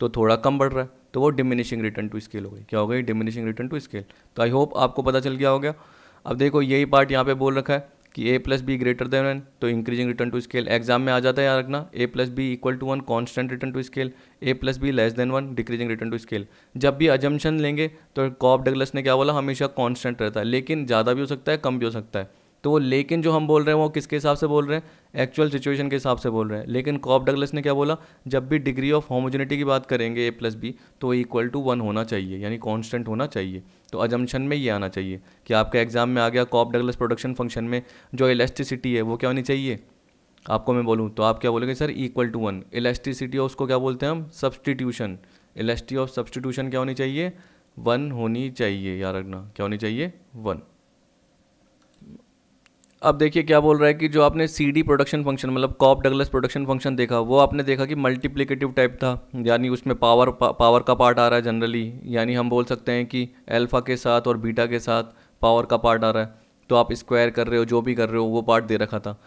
तो थोड़ा कम बढ़ रहा है तो वो डिमिनिशिंग रिटर्न टू स्केल हो गई क्या हो गई डिमिनिशिंग रिटर्न टू स्केल तो आई होप आपको पता चल गया हो गया अब देखो यही पार्ट यहाँ पे बोल रखा है कि A plus B greater than one तो increasing return to scale exam में आ जाता है याद रखना A plus B equal to one constant return to scale A plus B less than one decreasing return to scale जब भी अजम्पन लेंगे तो कॉप डगलस ने क्या बोला हमेशा कॉन्स्टेंट रहता है लेकिन ज़्यादा भी हो सकता है कम भी हो सकता है तो वो लेकिन जो हम बोल रहे हैं वो किसके हिसाब से बोल रहे हैं एक्चुअल सिचुएशन के हिसाब से बोल रहे हैं लेकिन कॉप डगलस ने क्या बोला जब भी डिग्री ऑफ होमोजेनिटी की बात करेंगे ए प्लस बी तो इक्वल टू वन होना चाहिए यानी कॉन्स्टेंट होना चाहिए तो अजम्पन में ये आना चाहिए कि आपका एग्जाम में आ गया कॉप डगलस प्रोडक्शन फंक्शन में जो इलेस्टिसिटी है वो क्या होनी चाहिए आपको मैं बोलूँ तो आप क्या बोलेंगे sir equal to one elasticity of उसको क्या बोलते हैं हम सब्सटीट्यूशन इलेस्टी ऑफ सब्सटीट्यूशन क्या होनी चाहिए वन होनी चाहिए याद रखना क्या होनी चाहिए वन अब देखिए क्या बोल रहा है कि जो आपने सी डी प्रोडक्शन फंक्शन मतलब कॉप डगलस प्रोडक्शन फंक्शन देखा वो आपने देखा कि मल्टीप्लिकेटिव टाइप था यानी उसमें पावर पा, पावर का पार्ट आ रहा है जनरली यानी हम बोल सकते हैं कि अल्फा के साथ और बीटा के साथ पावर का पार्ट आ रहा है तो आप स्क्वायर कर रहे हो जो भी कर रहे हो वो पार्ट दे रखा था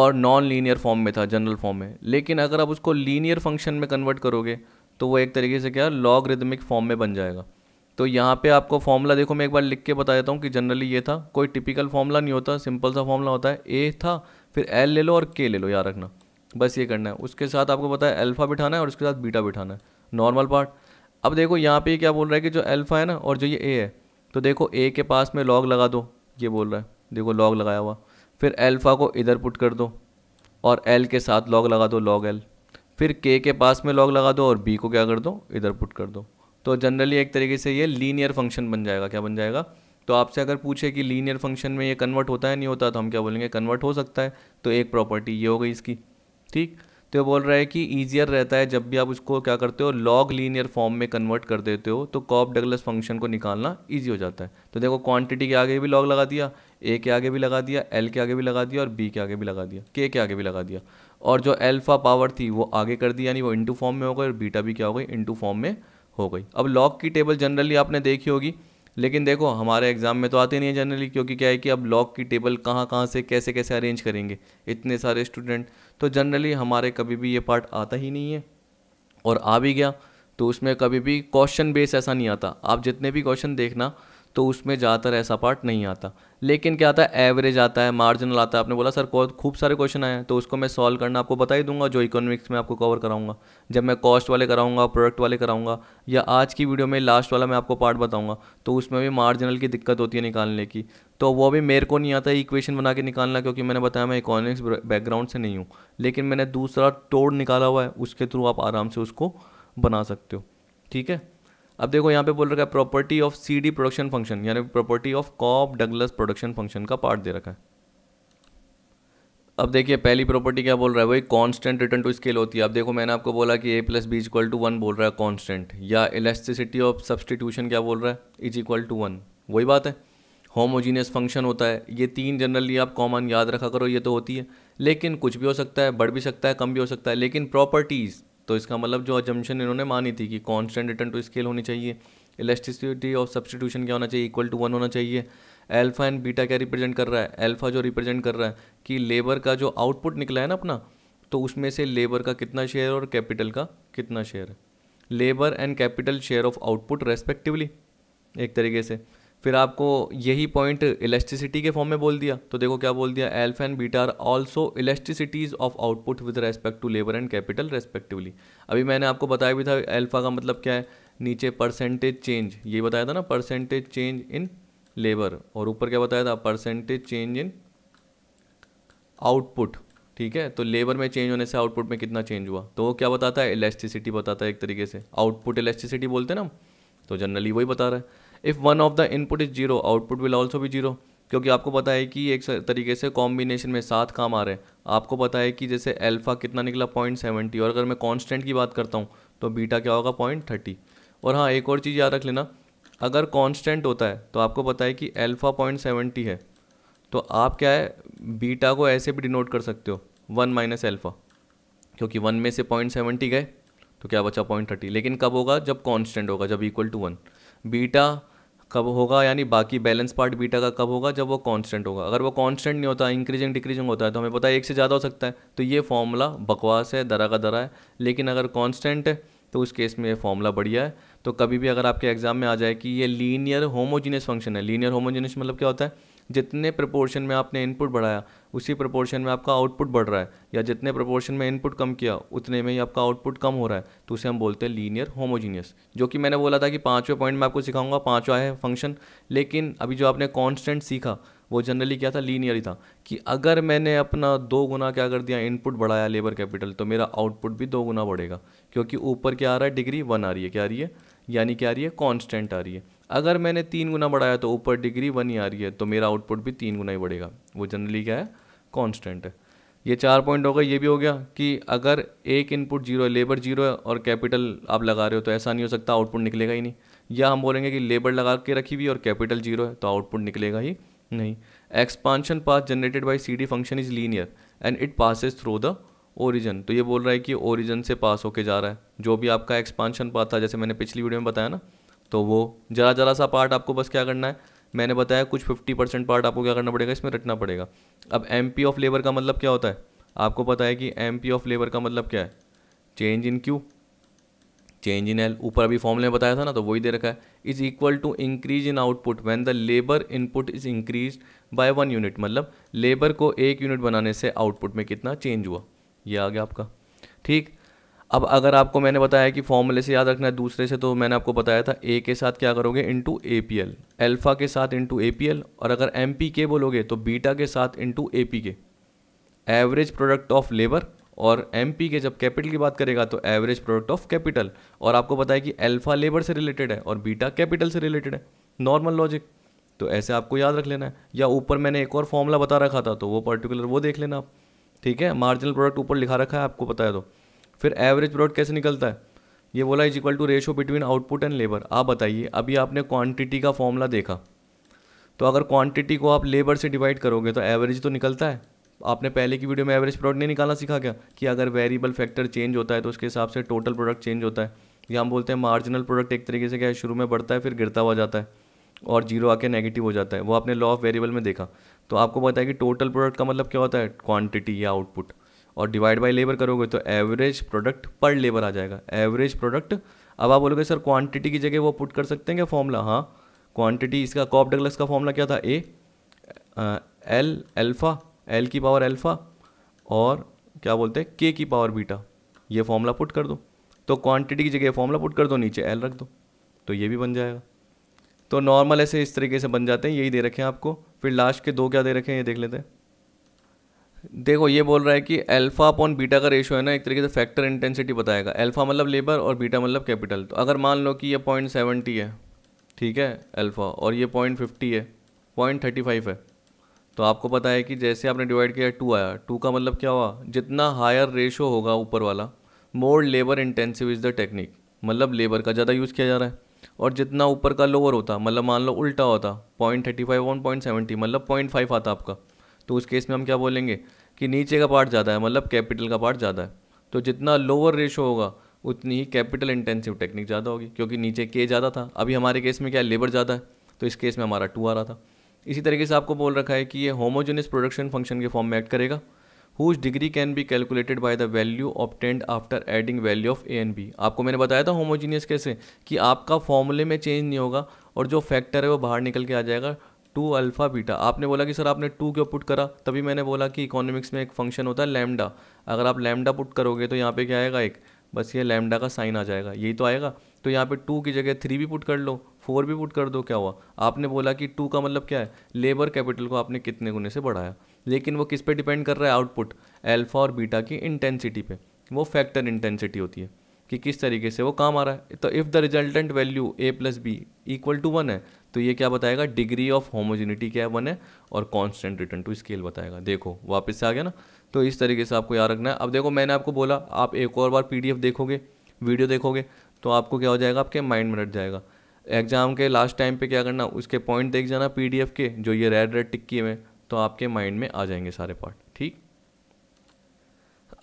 और नॉन लीनियर फॉर्म में था जनरल फॉर्म में लेकिन अगर आप उसको लीनियर फंक्शन में कन्वर्ट करोगे तो वो एक तरीके से क्या लॉग रिदमिक फॉर्म में बन जाएगा तो यहाँ पे आपको फॉर्मूला देखो मैं एक बार लिख के बता देता हूँ कि जनरली ये था कोई टिपिकल फॉर्मूला नहीं होता सिंपल सा फॉर्मूला होता है ए था फिर एल ले लो और के ले लो याद रखना बस ये करना है उसके साथ आपको पता है अल्फ़ा बिठाना है और उसके साथ बीटा बिठाना है नॉर्मल पार्ट अब देखो यहाँ पे क्या बोल रहा है कि जो अल्फ़ा है ना और जो ये ए है तो देखो ए के पास में लॉग लगा दो ये बोल रहा है देखो लॉग लगाया हुआ फिर अल्फ़ा को इधर पुट कर दो और एल के साथ लॉग लगा दो लॉग एल फिर के के पास में लॉग लगा दो और बी को क्या कर दो इधर पुट कर दो तो जनरली एक तरीके से ये लीनियर फंक्शन बन जाएगा क्या बन जाएगा तो आपसे अगर पूछे कि लीनियर फंक्शन में ये कन्वर्ट होता है नहीं होता तो हम क्या बोलेंगे कन्वर्ट हो सकता है तो एक प्रॉपर्टी ये हो गई इसकी ठीक तो ये बोल रहा है कि ईजियर रहता है जब भी आप उसको क्या करते हो लॉग लीनियर फॉर्म में कन्वर्ट कर देते हो तो कॉप डगलस फंक्शन को निकालना ईजी हो जाता है तो देखो क्वांटिटी के आगे भी लॉग लगा दिया ए के आगे भी लगा दिया एल के आगे भी लगा दिया और बी के आगे भी लगा दिया के के आगे भी लगा दिया और जो एल्फ़ा पावर थी वो आगे कर दी यानी वो इंटू फॉर्म में हो गई और बीटा भी क्या हो गई इंटू फॉर्म में हो गई अब लॉग की टेबल जनरली आपने देखी होगी लेकिन देखो हमारे एग्ज़ाम में तो आती नहीं है जनरली क्योंकि क्या है कि अब लॉग की टेबल कहाँ कहाँ से कैसे कैसे अरेंज करेंगे इतने सारे स्टूडेंट तो जनरली हमारे कभी भी ये पार्ट आता ही नहीं है और आ भी गया तो उसमें कभी भी क्वेश्चन बेस ऐसा नहीं आता आप जितने भी क्वेश्चन देखना तो उसमें ज़्यादातर ऐसा पार्ट नहीं आता लेकिन क्या आता है एवरेज आता है मार्जिनल आता है आपने बोला सर खूब सारे क्वेश्चन आए हैं तो उसको मैं सॉल्व करना आपको बता ही दूंगा जो इकोनॉमिक्स में आपको कवर कराऊंगा जब मैं कॉस्ट वाले कराऊंगा प्रोडक्ट वाले कराऊंगा या आज की वीडियो में लास्ट वाला मैं आपको पार्ट बताऊंगा तो उसमें भी मार्जिनल की दिक्कत होती है निकालने की तो वो भी मेरे को नहीं आता इक्वेशन बना के निकालना क्योंकि मैंने बताया मैं इकोनॉमिक्स बैकग्राउंड से नहीं हूँ लेकिन मैंने दूसरा तोड़ निकाला हुआ है उसके थ्रू आप आराम से उसको बना सकते हो ठीक है अब देखो यहाँ पे बोल रखा है property of C D production function यानी property of Cobb Douglas production function का पार्ट दे रखा है अब देखिए पहली प्रॉपर्टी क्या बोल रहा है वही कांस्टेंट रिटर्न टू स्केल होती है अब देखो मैंने आपको बोला कि A plus B equal to one बोल रहा है कांस्टेंट या इलेक्ट्रिसिटी ऑफ सब्सटीट्यूशन क्या बोल रहा है इज इक्वल टू वन वही बात है होमोजीनियस फंक्शन होता है ये तीन जनरली आप कॉमन याद रखा करो ये तो होती है लेकिन कुछ भी हो सकता है बढ़ भी सकता है कम भी हो सकता है लेकिन प्रॉपर्टीज़ तो इसका मतलब जो अजम्पन इन्होंने मानी थी कि कॉन्स्टेंट रिटर्न टू स्केल होनी चाहिए इलेक्ट्रिसिटी ऑफ सब्सटीट्यूशन क्या होना चाहिए इक्वल टू वन होना चाहिए एल्फ़ा एंड बीटा क्या रिप्रेजेंट कर रहा है एल्फ़ा जो रिप्रेजेंट कर रहा है कि लेबर का जो आउटपुट निकला है ना अपना तो उसमें से लेबर का कितना शेयर और कैपिटल का कितना शेयर है labour and capital share of output respectively एक तरीके से फिर आपको यही पॉइंट इलेक्ट्रिसिटी के फॉर्म में बोल दिया तो देखो क्या बोल दिया alpha and beta are also electricities of output with respect to labour and capital respectively अभी मैंने आपको बताया भी था एल्फा का मतलब क्या है नीचे परसेंटेज चेंज ये बताया था ना परसेंटेज चेंज इन लेबर और ऊपर क्या बताया था परसेंटेज चेंज इन आउटपुट ठीक है तो लेबर में चेंज होने से आउटपुट में कितना चेंज हुआ तो वो क्या बताता है इलेक्ट्रिसिटी बताता है एक तरीके से आउटपुट इलेक्ट्रिसिटी बोलते हैं ना तो जनरली वही बता रहा है if one of the input is zero output will also भी जीरो क्योंकि आपको पता है कि एक तरीके से कॉम्बिनेशन में सात काम आ रहे हैं आपको पता है कि जैसे अल्फ़ा कितना निकला पॉइंट सेवेंटी और अगर मैं कांस्टेंट की बात करता हूँ तो बीटा क्या होगा पॉइंट थर्टी और हाँ एक और चीज़ याद रख लेना अगर कांस्टेंट होता है तो आपको पता है कि अल्फ़ा पॉइंट सेवेंटी है तो आप क्या है बीटा को ऐसे भी डिनोट कर सकते हो वन माइनस एल्फ़ा क्योंकि वन में से पॉइंट सेवेंटी गए तो क्या बचा पॉइंट थर्टी लेकिन कब होगा जब कॉन्स्टेंट होगा जब इक्वल टू वन बीटा कब होगा यानी बाकी बैलेंस पार्ट बीटा का कब होगा जब वो कांस्टेंट होगा अगर वो कांस्टेंट नहीं होता इंक्रीजिंग डिक्रीजिंग होता है तो हमें पता है एक से ज़्यादा हो सकता है तो ये फॉर्मूला बकवास है दरा का दरा है लेकिन अगर कांस्टेंट है तो उस केस में ये फॉर्मूला बढ़िया है तो कभी भी अगर आपके एग्ज़ाम में आ जाए कि ये लीनियर होमोजीनियस फंक्शन है लीनियर होमोजीनियस मतलब क्या होता है जितने प्रपोर्शन में आपने इनपुट बढ़ाया उसी प्रपोर्शन में आपका आउटपुट बढ़ रहा है या जितने प्रपोर्शन में इनपुट कम किया उतने में ही आपका आउटपुट कम हो रहा है तो उसे हम बोलते हैं लीनियर होमोजीनियस जो कि मैंने बोला था कि पाँचवें पॉइंट में आपको सिखाऊंगा पाँचवा है फंक्शन लेकिन अभी जो आपने कॉन्स्टेंट सीखा वो जनरली क्या था लीनियर ही था कि अगर मैंने अपना दो गुना क्या कर दिया इनपुट बढ़ाया लेबर कैपिटल तो मेरा आउटपुट भी दो गुना बढ़ेगा क्योंकि ऊपर क्या आ रहा है डिग्री वन आ रही है क्या आ रही है यानी क्या आ रही है कॉन्स्टेंट आ रही है अगर मैंने तीन गुना बढ़ाया तो ऊपर डिग्री वन ही आ रही है तो मेरा आउटपुट भी तीन गुना ही बढ़ेगा वो जनरली क्या है कॉन्स्टेंट है ये चार पॉइंट होगा ये भी हो गया कि अगर एक इनपुट जीरो है लेबर जीरो है और कैपिटल आप लगा रहे हो तो ऐसा नहीं हो सकता आउटपुट निकलेगा ही नहीं या हम बोलेंगे कि लेबर लगा के रखी हुई और कैपिटल जीरो है तो आउटपुट निकलेगा ही नहीं expansion path generated by C D function is linear and it passes through the origin तो ये बोल रहा है कि ओरिजन से पास होके जा रहा है जो भी आपका एक्सपांशन पाथ था जैसे मैंने पिछली वीडियो में बताया ना तो वो ज़रा ज़रा सा पार्ट आपको बस क्या करना है मैंने बताया कुछ फिफ्टी परसेंट पार्ट आपको क्या करना पड़ेगा इसमें रटना पड़ेगा अब एम पी ऑफ लेबर का मतलब क्या होता है आपको पता है कि एम पी ऑफ लेबर का मतलब क्या है change in Q change in L ऊपर अभी फॉर्मूले में बताया था ना तो वही दे रखा है is equal to increase in output when the labour input is increase by one unit मतलब लेबर को एक यूनिट बनाने से आउटपुट में कितना चेंज हुआ ये आ गया आपका ठीक अब अगर आपको मैंने बताया कि फॉर्मूले से याद रखना है दूसरे से तो मैंने आपको बताया था ए के साथ क्या करोगे into A P L alpha के साथ इंटू ए पी एल और अगर एम पी के बोलोगे तो बीटा के साथ into A P K average product of labour और एम पी के जब कैपिटल की बात करेगा तो एवरेज प्रोडक्ट ऑफ कैपिटल और आपको पता है कि एल्फ़ा लेबर से रिलेटेड है और बीटा कैपिटल से रिलेटेड है नॉर्मल लॉजिक तो ऐसे आपको याद रख लेना है या ऊपर मैंने एक और फॉर्मूला बता रखा था तो वो पर्टिकुलर वो देख लेना आप ठीक है मार्जिनल प्रोडक्ट ऊपर लिखा रखा है आपको पता है तो फिर एवरेज प्रोडक्ट कैसे निकलता है ये बोला is equal to ratio between output and labour आप बताइए अभी आपने क्वांटिटी का फॉर्मूला देखा तो अगर क्वांटिटी को आप लेबर से डिवाइड करोगे तो एवरेज तो निकलता है आपने पहले की वीडियो में एवरेज प्रोडक्ट नहीं निकालना सीखा क्या कि अगर वेरिएबल फैक्टर चेंज होता है तो उसके हिसाब से टोटल प्रोडक्ट चेंज होता है या हम बोलते हैं मार्जिनल प्रोडक्ट एक तरीके से क्या है शुरू में बढ़ता है फिर गिरता हुआ जाता है और जीरो आके नेगेटिव हो जाता है वो आपने लॉ ऑफ वेरिएबल में देखा तो आपको पता है कि टोटल प्रोडक्ट का मतलब क्या होता है क्वांटिटी या आउटपुट और डिवाइड बाई लेबर करोगे तो एवरेज प्रोडक्ट पर लेबर आ जाएगा एवरेज प्रोडक्ट अब आप बोलोगे सर क्वांटिटी की जगह वो पुट कर सकते हैं क्या फॉर्मूला हाँ क्वांटिटी इसका कॉप डगलस का फॉर्मूला क्या था ए एल एल्फ़ा एल की पावर एल्फ़ा और क्या बोलते हैं के की पावर बीटा ये फॉर्मूला पुट कर दो तो क्वांटिटी की जगह फॉर्मूला पुट कर दो नीचे एल रख दो तो ये भी बन जाएगा तो नॉर्मल ऐसे इस तरीके से बन जाते हैं यही दे रखे हैं आपको फिर लास्ट के दो क्या दे रखे हैं ये देख लेते हैं देखो ये बोल रहा है कि अल्फ़ा अपॉन बीटा का रेशो है ना एक तरीके से फैक्टर इंटेंसिटी बताएगा अल्फ़ा मतलब लेबर और बीटा मतलब कैपिटल तो अगर मान लो कि ये पॉइंट सेवेंटी है ठीक है अल्फ़ा और ये पॉइंट फिफ्टी है पॉइंट थर्टी फाइव है तो आपको पता है कि जैसे आपने डिवाइड किया टू आया टू का मतलब क्या हुआ जितना हायर रेशो होगा ऊपर वाला more labour intensive is the technique मतलब लेबर का ज़्यादा यूज़ किया जा रहा है और जितना ऊपर का लोअर होता मतलब मान लो उल्टा होता point thirty five one point seventy मतलब पॉइंट फाइव आता आपका तो उस केस में हम क्या बोलेंगे कि नीचे का पार्ट ज़्यादा है मतलब कैपिटल का पार्ट ज़्यादा है तो जितना लोअर रेशो होगा उतनी ही कैपिटल इंटेंसिव टेक्निक ज़्यादा होगी क्योंकि नीचे के ज़्यादा था अभी हमारे केस में क्या लेबर ज़्यादा है तो इस केस में हमारा टू आ रहा था इसी तरीके से आपको बोल रखा है कि ये होमोजेनस प्रोडक्शन फंक्शन के फॉर्म में एक्ट करेगा whose degree can be calculated by the value obtained after adding value of A and B आपको मैंने बताया था होमोजीनियस कैसे कि आपका फॉर्मूले में चेंज नहीं होगा और जो फैक्टर है वो बाहर निकल के आ जाएगा टू अल्फ़ा बीटा आपने बोला कि सर आपने टू क्यों पुट करा तभी मैंने बोला कि इकोनॉमिक्स में एक फंक्शन होता है लैमडा अगर आप लैमडा पुट करोगे तो यहाँ पे क्या आएगा एक बस ये लैमडा का साइन आ जाएगा यही तो आएगा तो यहाँ पे टू की जगह थ्री भी पुट कर लो फोर भी पुट कर दो क्या हुआ आपने बोला कि टू का मतलब क्या है लेबर कैपिटल को आपने कितने गुने से बढ़ाया लेकिन वो किस पे डिपेंड कर रहा है आउटपुट एल्फ़ा और बीटा की इंटेंसिटी पे वो फैक्टर इंटेंसिटी होती है कि किस तरीके से वो काम आ रहा है तो if the resultant value A plus B equal to one है तो ये क्या बताएगा डिग्री ऑफ होमोजेनिटी क्या है वन है और कॉन्स्टेंट रिटर्न टू स्केल बताएगा देखो वापस से आ गया ना तो इस तरीके से आपको याद रखना है अब देखो मैंने आपको बोला आप एक और बार पी देखोगे वीडियो देखोगे तो आपको क्या हो जाएगा आपके माइंड में रट जाएगा एग्जाम के लास्ट टाइम पे क्या करना उसके पॉइंट देख जाना पीडीएफ के जो ये रेड रेड टिक्की हुए तो आपके माइंड में आ जाएंगे सारे पार्ट ठीक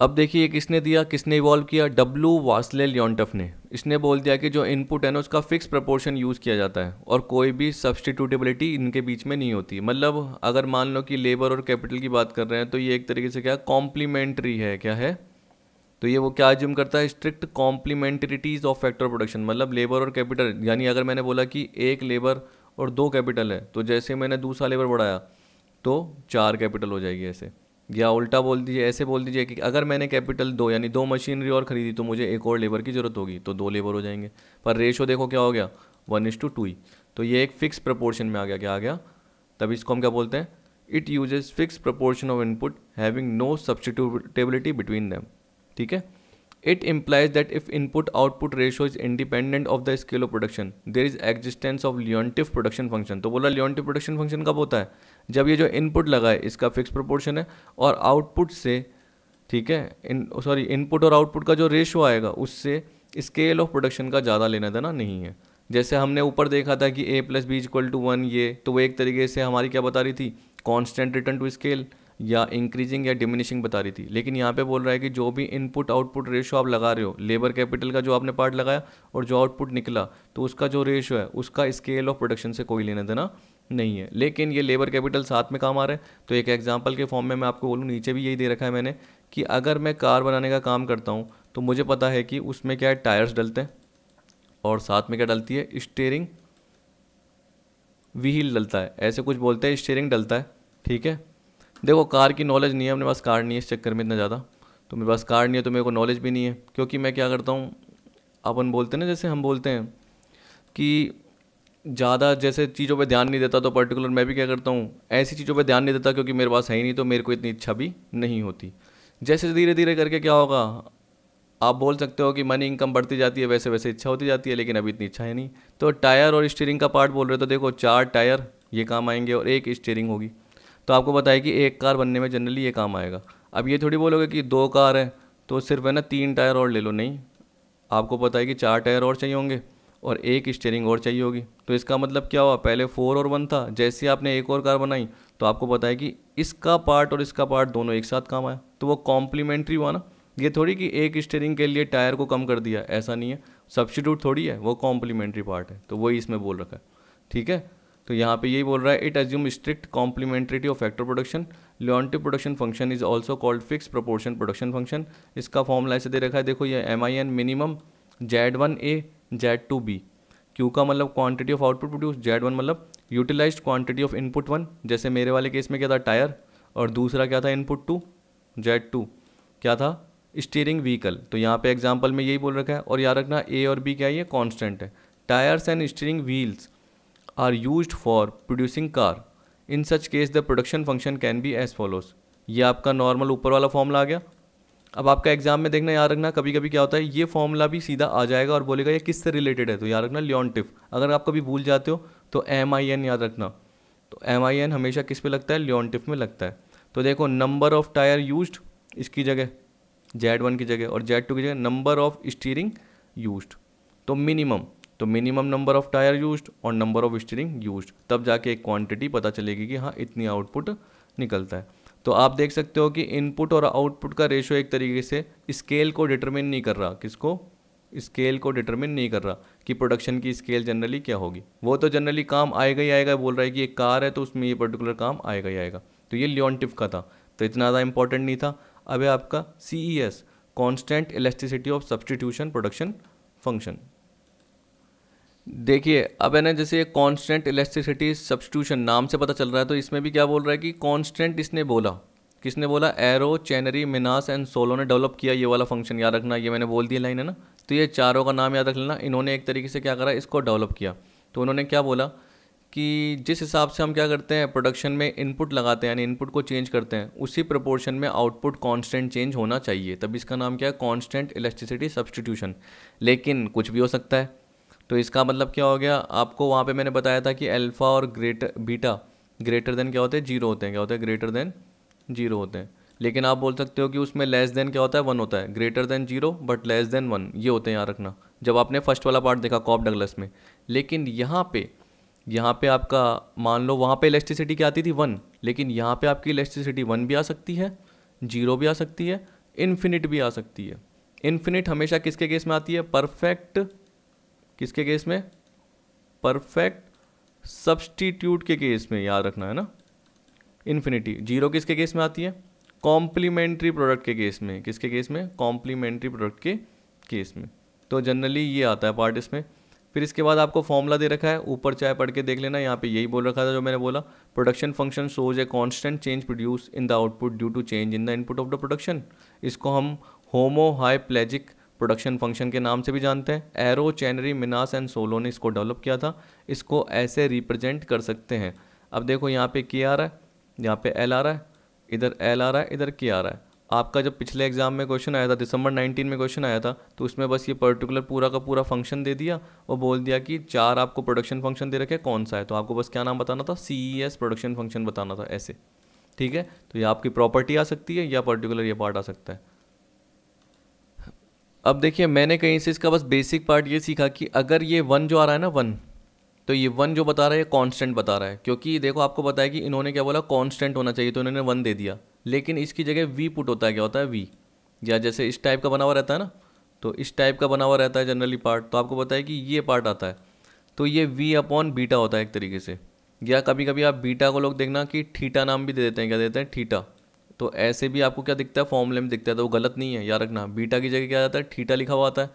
अब देखिए किसने दिया किसने इवॉल्व किया डब्लू वासले लियोन्टफ ने इसने बोल दिया कि जो इनपुट है ना उसका फिक्स प्रपोर्शन यूज़ किया जाता है और कोई भी सब्सटीट्यूटेबिलिटी इनके बीच में नहीं होती मतलब अगर मान लो कि लेबर और कैपिटल की बात कर रहे हैं तो ये एक तरीके से क्या कॉम्प्लीमेंट्री है क्या है तो ये वो क्या ज्यूम करता है strict complementarities of factor production मतलब लेबर और कैपिटल यानी अगर मैंने बोला कि एक लेबर और दो कैपिटल है तो जैसे मैंने दूसरा लेबर बढ़ाया तो चार कैपिटल हो जाएगी ऐसे या उल्टा बोल दीजिए ऐसे बोल दीजिए कि अगर मैंने कैपिटल दो यानी दो मशीनरी और ख़रीदी तो मुझे एक और लेबर की ज़रूरत होगी तो दो लेबर हो जाएंगे पर रेशो देखो क्या हो गया वन इज टू टू ही तो ये एक फ़िक्स प्रपोर्शन में आ गया क्या आ गया तब इसको हम क्या बोलते हैं it uses fix proportion of input having no substitutability between them ठीक है it implies that if input output ratio is independent of the scale of production there is existence of Leontief production function तो बोला लियोन्टिव production function कब होता है जब ये जो इनपुट लगा है इसका फिक्स प्रोपोर्शन है और आउटपुट से ठीक है इन सॉरी इनपुट और आउटपुट का जो रेशो आएगा उससे स्केल ऑफ प्रोडक्शन का ज़्यादा लेना देना नहीं है जैसे हमने ऊपर देखा था कि A plus B equal to one ये तो वो एक तरीके से हमारी क्या बता रही थी कॉन्स्टेंट रिटर्न टू स्केल या इंक्रीजिंग या डिमिनिशिंग बता रही थी लेकिन यहाँ पे बोल रहा है कि जो भी इनपुट आउटपुट रेशो आप लगा रहे हो लेबर कैपिटल का जो आपने पार्ट लगाया और जो आउटपुट निकला तो उसका जो रेशो है उसका स्केल ऑफ प्रोडक्शन से कोई लेना देना नहीं है लेकिन ये लेबर कैपिटल साथ में काम आ रहा है तो एक एग्जाम्पल के फॉर्म में मैं आपको बोलूँ नीचे भी यही दे रखा है मैंने कि अगर मैं कार बनाने का काम करता हूँ तो मुझे पता है कि उसमें क्या है टायर्स डलते हैं और साथ में क्या डलती है स्टेयरिंग व्हील डलता है ऐसे कुछ बोलते हैं स्टेयरिंग डलता है ठीक है देखो कार की नॉलेज नहीं है अपने पास कार नहीं है इस चक्कर में इतना ज़्यादा तो मेरे पास कार नहीं है तो मेरे को नॉलेज भी नहीं है क्योंकि मैं क्या करता हूँ अपन बोलते हैं ना जैसे हम बोलते हैं कि ज़्यादा जैसे चीज़ों पे ध्यान नहीं देता तो पर्टिकुलर मैं भी क्या करता हूँ ऐसी चीज़ों पे ध्यान नहीं देता क्योंकि मेरे पास है ही नहीं तो मेरे को इतनी इच्छा भी नहीं होती जैसे धीरे धीरे करके क्या होगा आप बोल सकते हो कि मनी इनकम बढ़ती जाती है वैसे वैसे इच्छा होती जाती है लेकिन अभी इतनी इच्छा है नहीं तो टायर और स्टीयरिंग का पार्ट बोल रहे तो देखो चार टायर ये काम आएंगे और एक स्टीयरिंग होगी तो आपको बताया कि एक कार बनने में जनरली ये काम आएगा अब ये थोड़ी बोलोगे कि दो कार है तो सिर्फ है ना तीन टायर और ले लो नहीं आपको पता है कि चार टायर और चाहिए होंगे और एक स्टेयरिंग और चाहिए होगी तो इसका मतलब क्या हुआ पहले फोर और वन था जैसे आपने एक और कार बनाई तो आपको पता है कि इसका पार्ट और इसका पार्ट दोनों एक साथ काम आया तो वो कॉम्प्लीमेंट्री हुआ ना ये थोड़ी कि एक स्टेयरिंग के लिए टायर को कम कर दिया ऐसा नहीं है सब्सटीट्यूट थोड़ी है वो कॉम्प्लीमेंट्री पार्ट है तो वही इसमें बोल रखा है ठीक है तो यहाँ पे यही बोल रहा है it assume strict complementarity of factor production Leontief production function is also called fix proportion production function इसका फॉर्मूला ऐसे दे रखा है देखो ये M I N minimum Z one A Z two B Q का मतलब quantity of output produce Z one मतलब utilise quantity of input one जैसे मेरे वाले केस में क्या था टायर और दूसरा क्या था इनपुट टू जेड टू क्या था स्टीयरिंग व्हीकल तो यहाँ पे एग्जाम्पल में यही बोल रखा है और याद रखना ए और बी क्या है ये कॉन्स्टेंट है tyres and steering wheels are use for producing car in such case the production function can be as follows ये आपका नॉर्मल ऊपर वाला फॉर्मला आ गया अब आपका एग्जाम में देखना याद रखना कभी कभी क्या होता है ये फॉर्मूला भी सीधा आ जाएगा और बोलेगा ये किससे रिलेटेड है तो याद रखना लियोन टिफ अगर आप कभी भूल जाते हो तो एम आई एन याद रखना तो एम आई एन हमेशा किस पे लगता है लियोन टिफ में लगता है तो देखो नंबर ऑफ टायर यूज इसकी जगह जेड वन की जगह और जेड टू की जगह नंबर ऑफ स्टीयरिंग यूज तो मिनिमम तो minimum number of tyre use और नंबर ऑफ स्टीयरिंग यूज तब जाके एक क्वांटिटी पता चलेगी कि हाँ इतनी आउटपुट निकलता है तो आप देख सकते हो कि इनपुट और आउटपुट का रेशो एक तरीके से स्केल को डिटरमिन नहीं कर रहा किसको स्केल को डिटरमिन नहीं कर रहा कि प्रोडक्शन की स्केल जनरली क्या होगी वो तो जनरली काम आएगा ही आएगा बोल रहा है कि एक कार है तो उसमें ये पर्टिकुलर काम आएगा ही आएगा तो ये लियोनटिफ का था तो इतना ज़्यादा इंपॉर्टेंट नहीं था अब है आपका C E S constant electricity of substitution production function देखिए अब है ना जैसे ये कांस्टेंट इलेक्ट्रिसिटी सब्सटीट्यूशन नाम से पता चल रहा है तो इसमें भी क्या बोल रहा है कि कांस्टेंट इसने बोला किसने बोला Arrow Chenery Minhas and Solow ने डेवलप किया ये वाला फंक्शन याद रखना ये मैंने बोल दिया लाइन है ना तो ये चारों का नाम याद रख लेना इन्होंने एक तरीके से क्या करा इसको डेवलप किया तो उन्होंने क्या बोला कि जिस हिसाब से हम क्या करते हैं प्रोडक्शन में इनपुट लगाते हैं यानी इनपुट को चेंज करते हैं उसी प्रोपोर्शन में आउटपुट कांस्टेंट चेंज होना चाहिए तब इसका नाम क्या है कांस्टेंट इलेक्ट्रिसिटी सब्सटीट्यूशन लेकिन कुछ भी हो सकता है तो इसका मतलब क्या हो गया आपको वहाँ पे मैंने बताया था कि अल्फ़ा और ग्रेटर बीटा ग्रेटर देन क्या होते हैं जीरो होते हैं क्या होते हैं ग्रेटर देन जीरो होते हैं लेकिन आप बोल सकते हो कि उसमें लेस देन क्या होता है वन होता है greater than zero but less than one ये होते हैं यहाँ रखना जब आपने फर्स्ट वाला पार्ट देखा कॉप डगलस में लेकिन यहाँ पे यहाँ पे आपका मान लो वहाँ पे इलेक्ट्रिसिटी क्या आती थी वन लेकिन यहाँ पे आपकी इलेक्ट्रिसिटी वन भी आ सकती है जीरो भी आ सकती है इन्फिनिट भी आ सकती है इन्फिनिट हमेशा किसके केस में आती है परफेक्ट किसके केस में परफेक्ट सब्सटीट्यूट के केस में याद रखना है ना इन्फिनिटी जीरो किसके केस में आती है कॉम्प्लीमेंट्री प्रोडक्ट के केस में किसके केस में कॉम्प्लीमेंट्री प्रोडक्ट के केस में तो जनरली ये आता है पार्ट इसमें फिर इसके बाद आपको फॉर्मूला दे रखा है ऊपर चाहे पढ़ के देख लेना यहाँ पे यही बोल रखा था जो मैंने बोला production function shows a constant change produce in the output due to change in the input of the production इसको हम होमो हाईप्लेजिक प्रोडक्शन फंक्शन के नाम से भी जानते हैं Arrow Chenery Minhas and Solow ने इसको डेवलप किया था इसको ऐसे रिप्रेजेंट कर सकते हैं अब देखो यहाँ पे के आ रहा है यहाँ पे एल आ रहा है इधर एल आ रहा है इधर के आ रहा है आपका जब पिछले एग्जाम में क्वेश्चन आया था दिसंबर 19 में क्वेश्चन आया था तो उसमें बस ये पर्टिकुलर पूरा का पूरा फंक्शन दे दिया और बोल दिया कि चार आपको प्रोडक्शन फंक्शन दे रखे कौन सा है तो आपको बस क्या नाम बताना था C E S production function बताना था ऐसे ठीक है तो ये आपकी प्रॉपर्टी आ सकती है या पर्टिकुलर ये पार्ट आ सकता है अब देखिए मैंने कहीं से इसका बस बेसिक पार्ट ये सीखा कि अगर ये वन जो आ रहा है ना वन तो ये वन जो बता रहा है ये कांस्टेंट बता रहा है क्योंकि देखो आपको बताया कि इन्होंने क्या बोला कांस्टेंट होना चाहिए तो इन्होंने वन दे दिया लेकिन इसकी जगह वी पुट होता है क्या होता है वी या जैसे इस टाइप का बना हुआ रहता है ना तो इस टाइप का बना हुआ रहता है जनरली पार्ट तो आपको बताया कि ये पार्ट आता है तो ये वी अपॉन बीटा होता है एक तरीके से या कभी कभी आप बीटा को लोग देखना कि ठीटा नाम भी दे देते हैं क्या देते हैं ठीटा तो ऐसे भी आपको क्या दिखता है फॉर्मूले में दिखता है तो वो गलत नहीं है याद रखना बीटा की जगह क्या आता है ठीटा लिखा हुआ आता है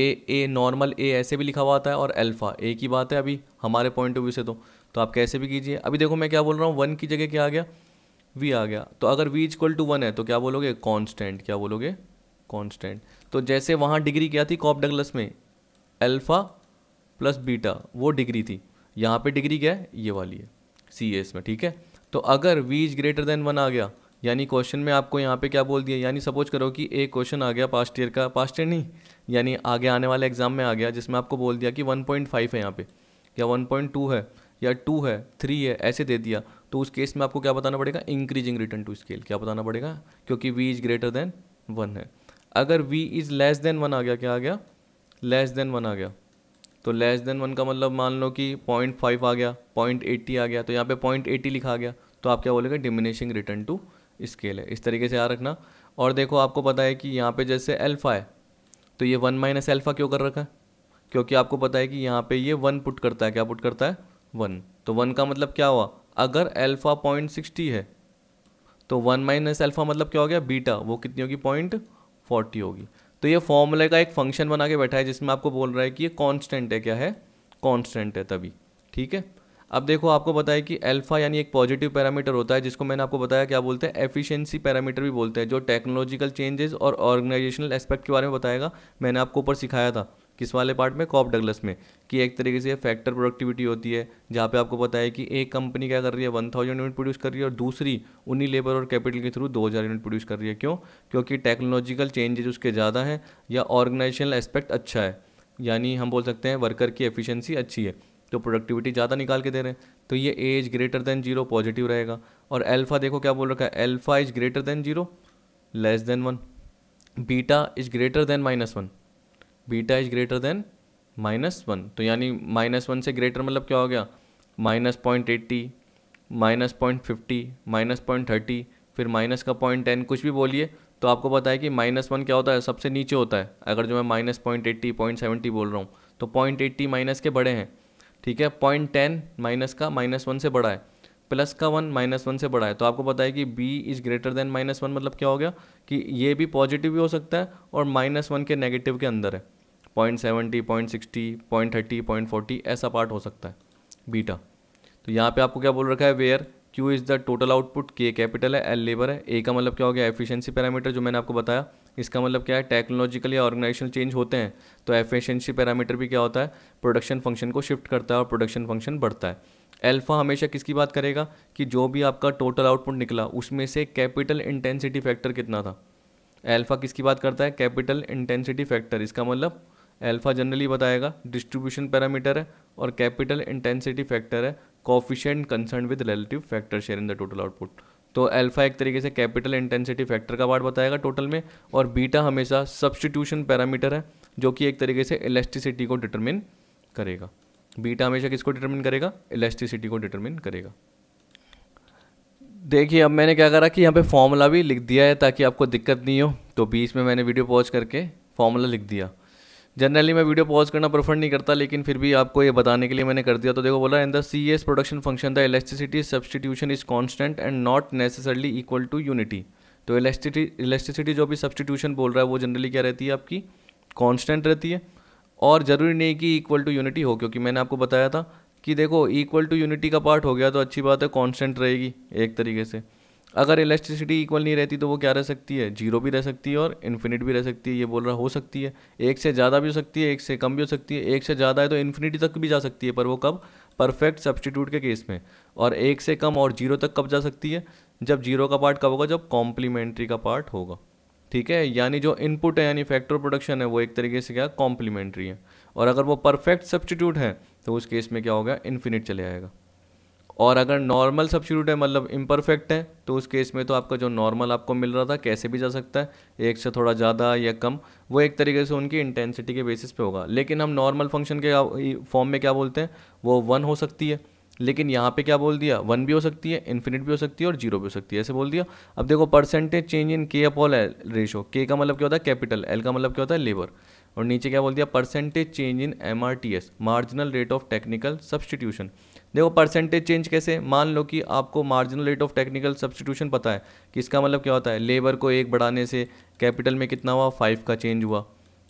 ए ए नॉर्मल ए ऐसे भी लिखा हुआ आता है और अल्फ़ा ए की बात है अभी हमारे पॉइंट ऑफ व्यू से तो तो आप कैसे भी कीजिए अभी देखो मैं क्या बोल रहा हूँ वन की जगह क्या आ गया वी आ गया तो अगर वी इक्वल टू वन है तो क्या बोलोगे कॉन्स्टेंट क्या बोलोगे कॉन्स्टेंट तो जैसे वहाँ डिग्री क्या थी कॉप डगलस में अल्फ़ा प्लस बीटा वो डिग्री थी यहाँ पे डिग्री क्या है ये वाली है सी एस में ठीक है तो अगर V is greater than one आ गया यानी क्वेश्चन में आपको यहाँ पे क्या बोल दिया यानी सपोज करो कि एक क्वेश्चन आ गया पास्ट ईयर का पास्ट ईयर नहीं यानी आगे आने वाले एग्जाम में आ गया जिसमें आपको बोल दिया कि 1.5 है यहाँ पे या 1.2 है या 2 है 3 है ऐसे दे दिया तो उस केस में आपको क्या बताना पड़ेगा इंक्रीजिंग रिटर्न टू स्केल क्या बताना पड़ेगा क्योंकि V is greater than one है अगर V is less than one आ गया क्या आ गया लेस देन वन आ गया तो लेस देन वन का मतलब मान लो कि पॉइंट फाइव आ गया पॉइंट एट्टी आ गया तो यहाँ पे पॉइंट एट्टी लिखा गया तो आप क्या बोलेगा डिमिनिशिंग रिटर्न टू स्केल है इस तरीके से याद रखना और देखो आपको पता है कि यहाँ पे जैसे अल्फ़ा है तो ये वन माइनस अल्फ़ा क्यों कर रखा है क्योंकि आपको पता है कि यहाँ पे ये वन पुट करता है क्या पुट करता है वन तो वन का मतलब क्या हुआ अगर अल्फ़ा पॉइंट सिक्सटी है तो वन माइनस अल्फ़ा मतलब क्या हो गया बीटा वो कितनी होगी पॉइंट फोर्टी होगी तो ये फॉर्मूले का एक फंक्शन बना के बैठा है जिसमें आपको बोल रहा है कि ये कांस्टेंट है क्या है कांस्टेंट है तभी ठीक है अब देखो आपको बताया कि अल्फा यानी एक पॉजिटिव पैरामीटर होता है जिसको मैंने आपको बताया क्या बोलते हैं एफिशिएंसी पैरामीटर भी बोलते हैं जो टेक्नोलॉजिकल चेंजेस और ऑर्गेनाइजेशनल एस्पेक्ट के बारे में बताएगा मैंने आपको ऊपर सिखाया था किस वाले पार्ट में कॉप डगलस में कि एक तरीके से फैक्टर प्रोडक्टिविटी होती है जहाँ पे आपको पता है कि एक कंपनी क्या कर रही है वन थाउजेंड यूनिट प्रोड्यूस कर रही है और दूसरी उन्हीं लेबर और कैपिटल के थ्रू दो हज़ार यूनिट प्रोड्यूस कर रही है क्यों क्योंकि टेक्नोलॉजिकल चेंजेज उसके ज़्यादा हैं या ऑर्गेनाइजेशनल एस्पेक्ट अच्छा है यानी हम बोल सकते हैं वर्कर की एफिशिएंसी अच्छी है तो प्रोडक्टिविटी ज़्यादा निकाल के दे रहे हैं तो ये A is greater than zero positive रहेगा और एल्फ़ा देखो क्या बोल रखा है alpha is greater than zero less than one beta is greater than minus one beta is greater than minus one तो यानी माइनस वन से ग्रेटर मतलब क्या हो गया minus point eighty minus point fifty minus point thirty फिर minus का point ten कुछ भी बोलिए तो आपको पता है कि माइनस वन क्या होता है सबसे नीचे होता है अगर जो मैं minus point eighty point seventy बोल रहा हूँ तो पॉइंट एट्टी माइनस के बड़े हैं ठीक है पॉइंट टेन माइनस का माइनस वन से बड़ा है प्लस का वन माइनस वन से बड़ा है तो आपको पता है कि b is greater than minus one मतलब क्या हो गया कि ये भी पॉजिटिव भी हो सकता है और माइनस वन के नेगेटिव के अंदर है point seventy point sixty point thirty point forty ऐसा पार्ट हो सकता है बीटा तो यहाँ पे आपको क्या बोल रखा है where Q is the total output K capital है एल लेबर है ए का मतलब क्या हो गया एफिशिएंसी पैरामीटर जो मैंने आपको बताया इसका मतलब क्या है टेक्नोलॉजिकल या ऑर्गेनाइजेशन चेंज होते हैं तो एफिशिएंसी पैरामीटर भी क्या होता है प्रोडक्शन फंक्शन को शिफ्ट करता है और प्रोडक्शन फंक्शन बढ़ता है एल्फ़ा हमेशा किसकी बात करेगा कि जो भी आपका टोटल आउटपुट निकला उसमें से कैपिटल इंटेंसिटी फैक्टर कितना था एल्फ़ा किसकी बात करता है कैपिटल इंटेंसिटी फैक्टर इसका मतलब एल्फ़ा जनरली बताएगा डिस्ट्रीब्यूशन पैरामीटर है और कैपिटल इंटेंसिटी फैक्टर है coefficient concern with relative factor share in the total output तो अल्फ़ा एक तरीके से कैपिटल इंटेंसिटी फैक्टर का पार्ट बताएगा टोटल में और बीटा हमेशा सब्सटीट्यूशन पैरामीटर है जो कि एक तरीके से इलेक्ट्रिसिटी को डिटरमिन करेगा बीटा हमेशा किसको डिटरमिन करेगा इलेक्ट्रिसिटी को डिटरमिन करेगा देखिए अब मैंने क्या करा कि यहाँ पे फॉर्मूला भी लिख दिया है ताकि आपको दिक्कत नहीं हो तो बीच में मैंने वीडियो पॉज करके फॉर्मूला लिख दिया जनरली मैं वीडियो पॉज करना प्रेफर नहीं करता लेकिन फिर भी आपको ये बताने के लिए मैंने कर दिया तो देखो बोला in the C S production function the elasticity substitution is constant and not necessarily equal to unity तो इलेक्ट्रिसिटी इलेक्ट्रिसिटी जो भी सब्सटीट्यूशन बोल रहा है वो जनरली क्या रहती है आपकी कॉन्स्टेंट रहती है और ज़रूरी नहीं कि इक्वल टू यूनिटी हो क्योंकि मैंने आपको बताया था कि देखो इक्वल टू यूनिटी का पार्ट हो गया तो अच्छी बात है कॉन्स्टेंट रहेगी एक तरीके से अगर इलेक्ट्रिसिटी इक्वल नहीं रहती तो वो क्या रह सकती है जीरो भी रह सकती है और इन्फिनिट भी रह सकती है ये बोल रहा हो सकती है एक से ज़्यादा भी हो सकती है एक से कम भी हो सकती है एक से ज़्यादा है तो इन्फिनिटी तक भी जा सकती है पर वो कब परफेक्ट सब्सटीट्यूट के केस में और एक से कम और जीरो तक कब जा सकती है जब जीरो का पार्ट कब होगा जब कॉम्प्लीमेंट्री का पार्ट होगा ठीक है यानी जो इनपुट है यानी फैक्टर प्रोडक्शन है वो एक तरीके से क्या कॉम्प्लीमेंट्री है और अगर वो परफेक्ट सब्सटीट्यूट है तो उस केस में क्या होगा इन्फिनिट चले आएगा और अगर नॉर्मल सब्सिट्यूट है मतलब इम्परफेक्ट है तो उस केस में तो आपका जो नॉर्मल आपको मिल रहा था कैसे भी जा सकता है एक से थोड़ा ज़्यादा या कम वो एक तरीके से उनकी इंटेंसिटी के बेसिस पे होगा लेकिन हम नॉर्मल फंक्शन के फॉर्म में क्या बोलते हैं वो वन हो सकती है लेकिन यहाँ पे क्या बोल दिया वन भी हो सकती है इन्फिनिट भी हो सकती है और जीरो भी हो सकती है ऐसे बोल दिया अब देखो परसेंटेज चेंज इन के अपॉल एल रेशो के का मतलब क्या होता है कैपिटल एल का मतलब क्या होता है लेबर और नीचे क्या बोल दिया percentage change in M R T S marginal rate of technical substitution देखो परसेंटेज चेंज कैसे मान लो कि आपको marginal rate of technical substitution पता है कि इसका मतलब क्या होता है लेबर को एक बढ़ाने से कैपिटल में कितना हुआ फाइव का चेंज हुआ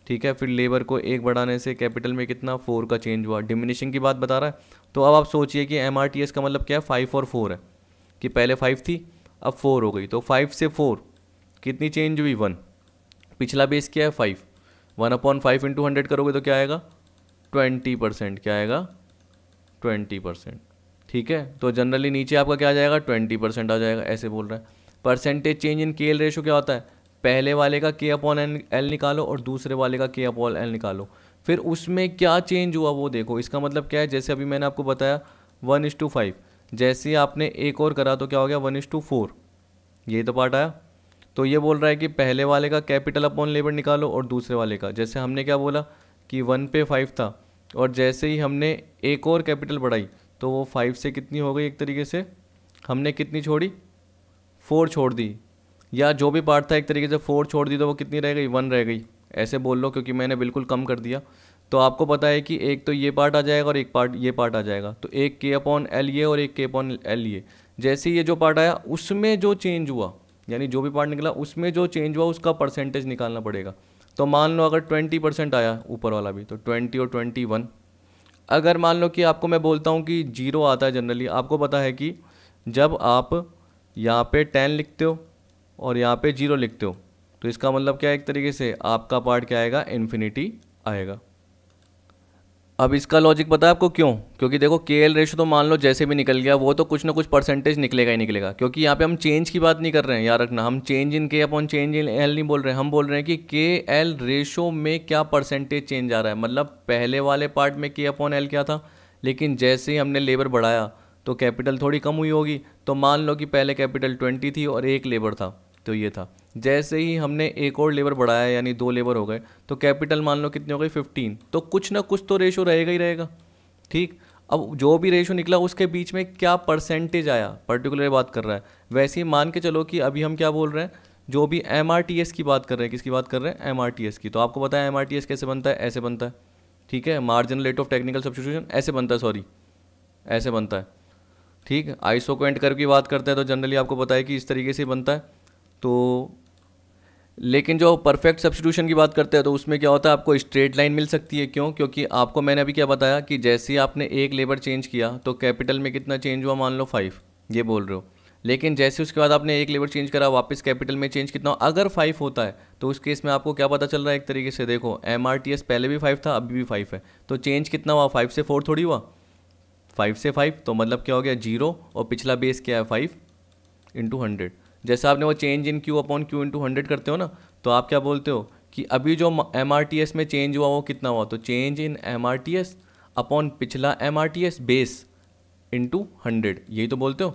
ठीक है फिर लेबर को एक बढ़ाने से कैपिटल में कितना फोर का चेंज हुआ डिमिनिशिंग की बात बता रहा है तो अब आप सोचिए कि एम का मतलब क्या है फाइव और फोर है कि पहले फाइव थी अब फोर हो गई तो फाइव से फोर कितनी चेंज हुई वन पिछला बेस क्या है five one upon five into hundred करोगे तो क्या आएगा ट्वेंटी परसेंट क्या आएगा ट्वेंटी परसेंट ठीक है तो जनरली नीचे आपका क्या आ जाएगा ट्वेंटी परसेंट आ जाएगा ऐसे बोल रहा है परसेंटेज चेंज इन के एल रेशो क्या होता है पहले वाले का के अपॉन एन एल निकालो और दूसरे वाले का के अपॉन एल निकालो फिर उसमें क्या चेंज हुआ वो देखो इसका मतलब क्या है जैसे अभी मैंने आपको बताया वन इज टू फाइव जैसे आपने एक और करा तो क्या हो गया वन इज टू फोर ये तो पार्ट आया तो ये बोल रहा है कि पहले वाले का कैपिटल अपॉन लेबर निकालो और दूसरे वाले का जैसे हमने क्या बोला कि वन पे फाइव था और जैसे ही हमने एक और कैपिटल बढ़ाई तो वो फाइव से कितनी हो गई एक तरीके से हमने कितनी छोड़ी फोर छोड़ दी या जो भी पार्ट था एक तरीके से फोर छोड़ दी तो वो कितनी रह गई वन रह गई ऐसे बोल लो क्योंकि मैंने बिल्कुल कम कर दिया तो आपको पता है कि एक तो ये पार्ट आ जाएगा और एक पार्ट ये पार्ट आ जाएगा तो एक के अपॉन एल ये और एक के अपॉन एल ये जैसे ये जो पार्ट आया उसमें जो चेंज हुआ यानी जो भी पार्ट निकला उसमें जो चेंज हुआ उसका परसेंटेज निकालना पड़ेगा तो मान लो अगर ट्वेंटी परसेंट आया ऊपर वाला भी तो ट्वेंटी और ट्वेंटी वन अगर मान लो कि आपको मैं बोलता हूँ कि जीरो आता है जनरली आपको पता है कि जब आप यहाँ पे टेन लिखते हो और यहाँ पे जीरो लिखते हो तो इसका मतलब क्या है एक तरीके से आपका पार्ट क्या आएगा इन्फिनिटी आएगा अब इसका लॉजिक पता है आपको क्यों क्योंकि देखो के एल रेशो तो मान लो जैसे भी निकल गया वो तो कुछ ना कुछ परसेंटेज निकलेगा ही निकलेगा क्योंकि यहाँ पे हम चेंज की बात नहीं कर रहे हैं याद रखना हम चेंज इन के अपॉन चेंज इन एल नहीं बोल रहे हैं हम बोल रहे हैं कि के एल रेशो में क्या परसेंटेज चेंज आ रहा है मतलब पहले वाले पार्ट में के अपॉन एल क्या था लेकिन जैसे ही हमने लेबर बढ़ाया तो कैपिटल थोड़ी कम हुई होगी तो मान लो कि पहले कैपिटल ट्वेंटी थी और एक लेबर था तो ये था जैसे ही हमने एक और लेबर बढ़ाया यानी दो लेबर हो गए तो कैपिटल मान लो कितनी हो गई फिफ्टीन तो कुछ ना कुछ तो रेशो रहेगा ही रहेगा ठीक अब जो भी रेशो निकला उसके बीच में क्या परसेंटेज आया पर्टिकुलर बात कर रहा है वैसे ही मान के चलो कि अभी हम क्या बोल रहे हैं जो भी एम की बात कर रहे हैं किसकी बात कर रहे हैं एम की तो आपको पता है एम कैसे बनता है ऐसे बनता है ठीक है marginal rate of technical substitution ऐसे बनता है सॉरी ऐसे बनता है ठीक आइसो को एंड कर की बात करते हैं तो जनरली आपको पता है कि इस तरीके से बनता है तो लेकिन जो परफेक्ट सब्सटीट्यूशन की बात करते हैं तो उसमें क्या होता है आपको स्ट्रेट लाइन मिल सकती है क्यों क्योंकि आपको मैंने अभी क्या बताया कि जैसे ही आपने एक लेबर चेंज किया तो कैपिटल में कितना चेंज हुआ मान लो फाइव ये बोल रहे हो लेकिन जैसे उसके बाद आपने एक लेबर चेंज करा वापस कैपिटल में चेंज कितना अगर फाइव होता है तो उस केस में आपको क्या पता चल रहा है एक तरीके से देखो एम पहले भी फाइव था अभी भी फाइव है तो चेंज कितना हुआ फाइव से फोर थोड़ी हुआ फाइव से फाइव तो मतलब क्या हो गया जीरो और पिछला बेस क्या है फाइव इंटू हंड्रेड जैसे आपने वो change in Q upon Q into hundred करते हो ना तो आप क्या बोलते हो कि अभी जो एम आर टी एस में चेंज हुआ वो कितना हुआ तो change in M R T S upon पिछला M R T S base into hundred यही तो बोलते हो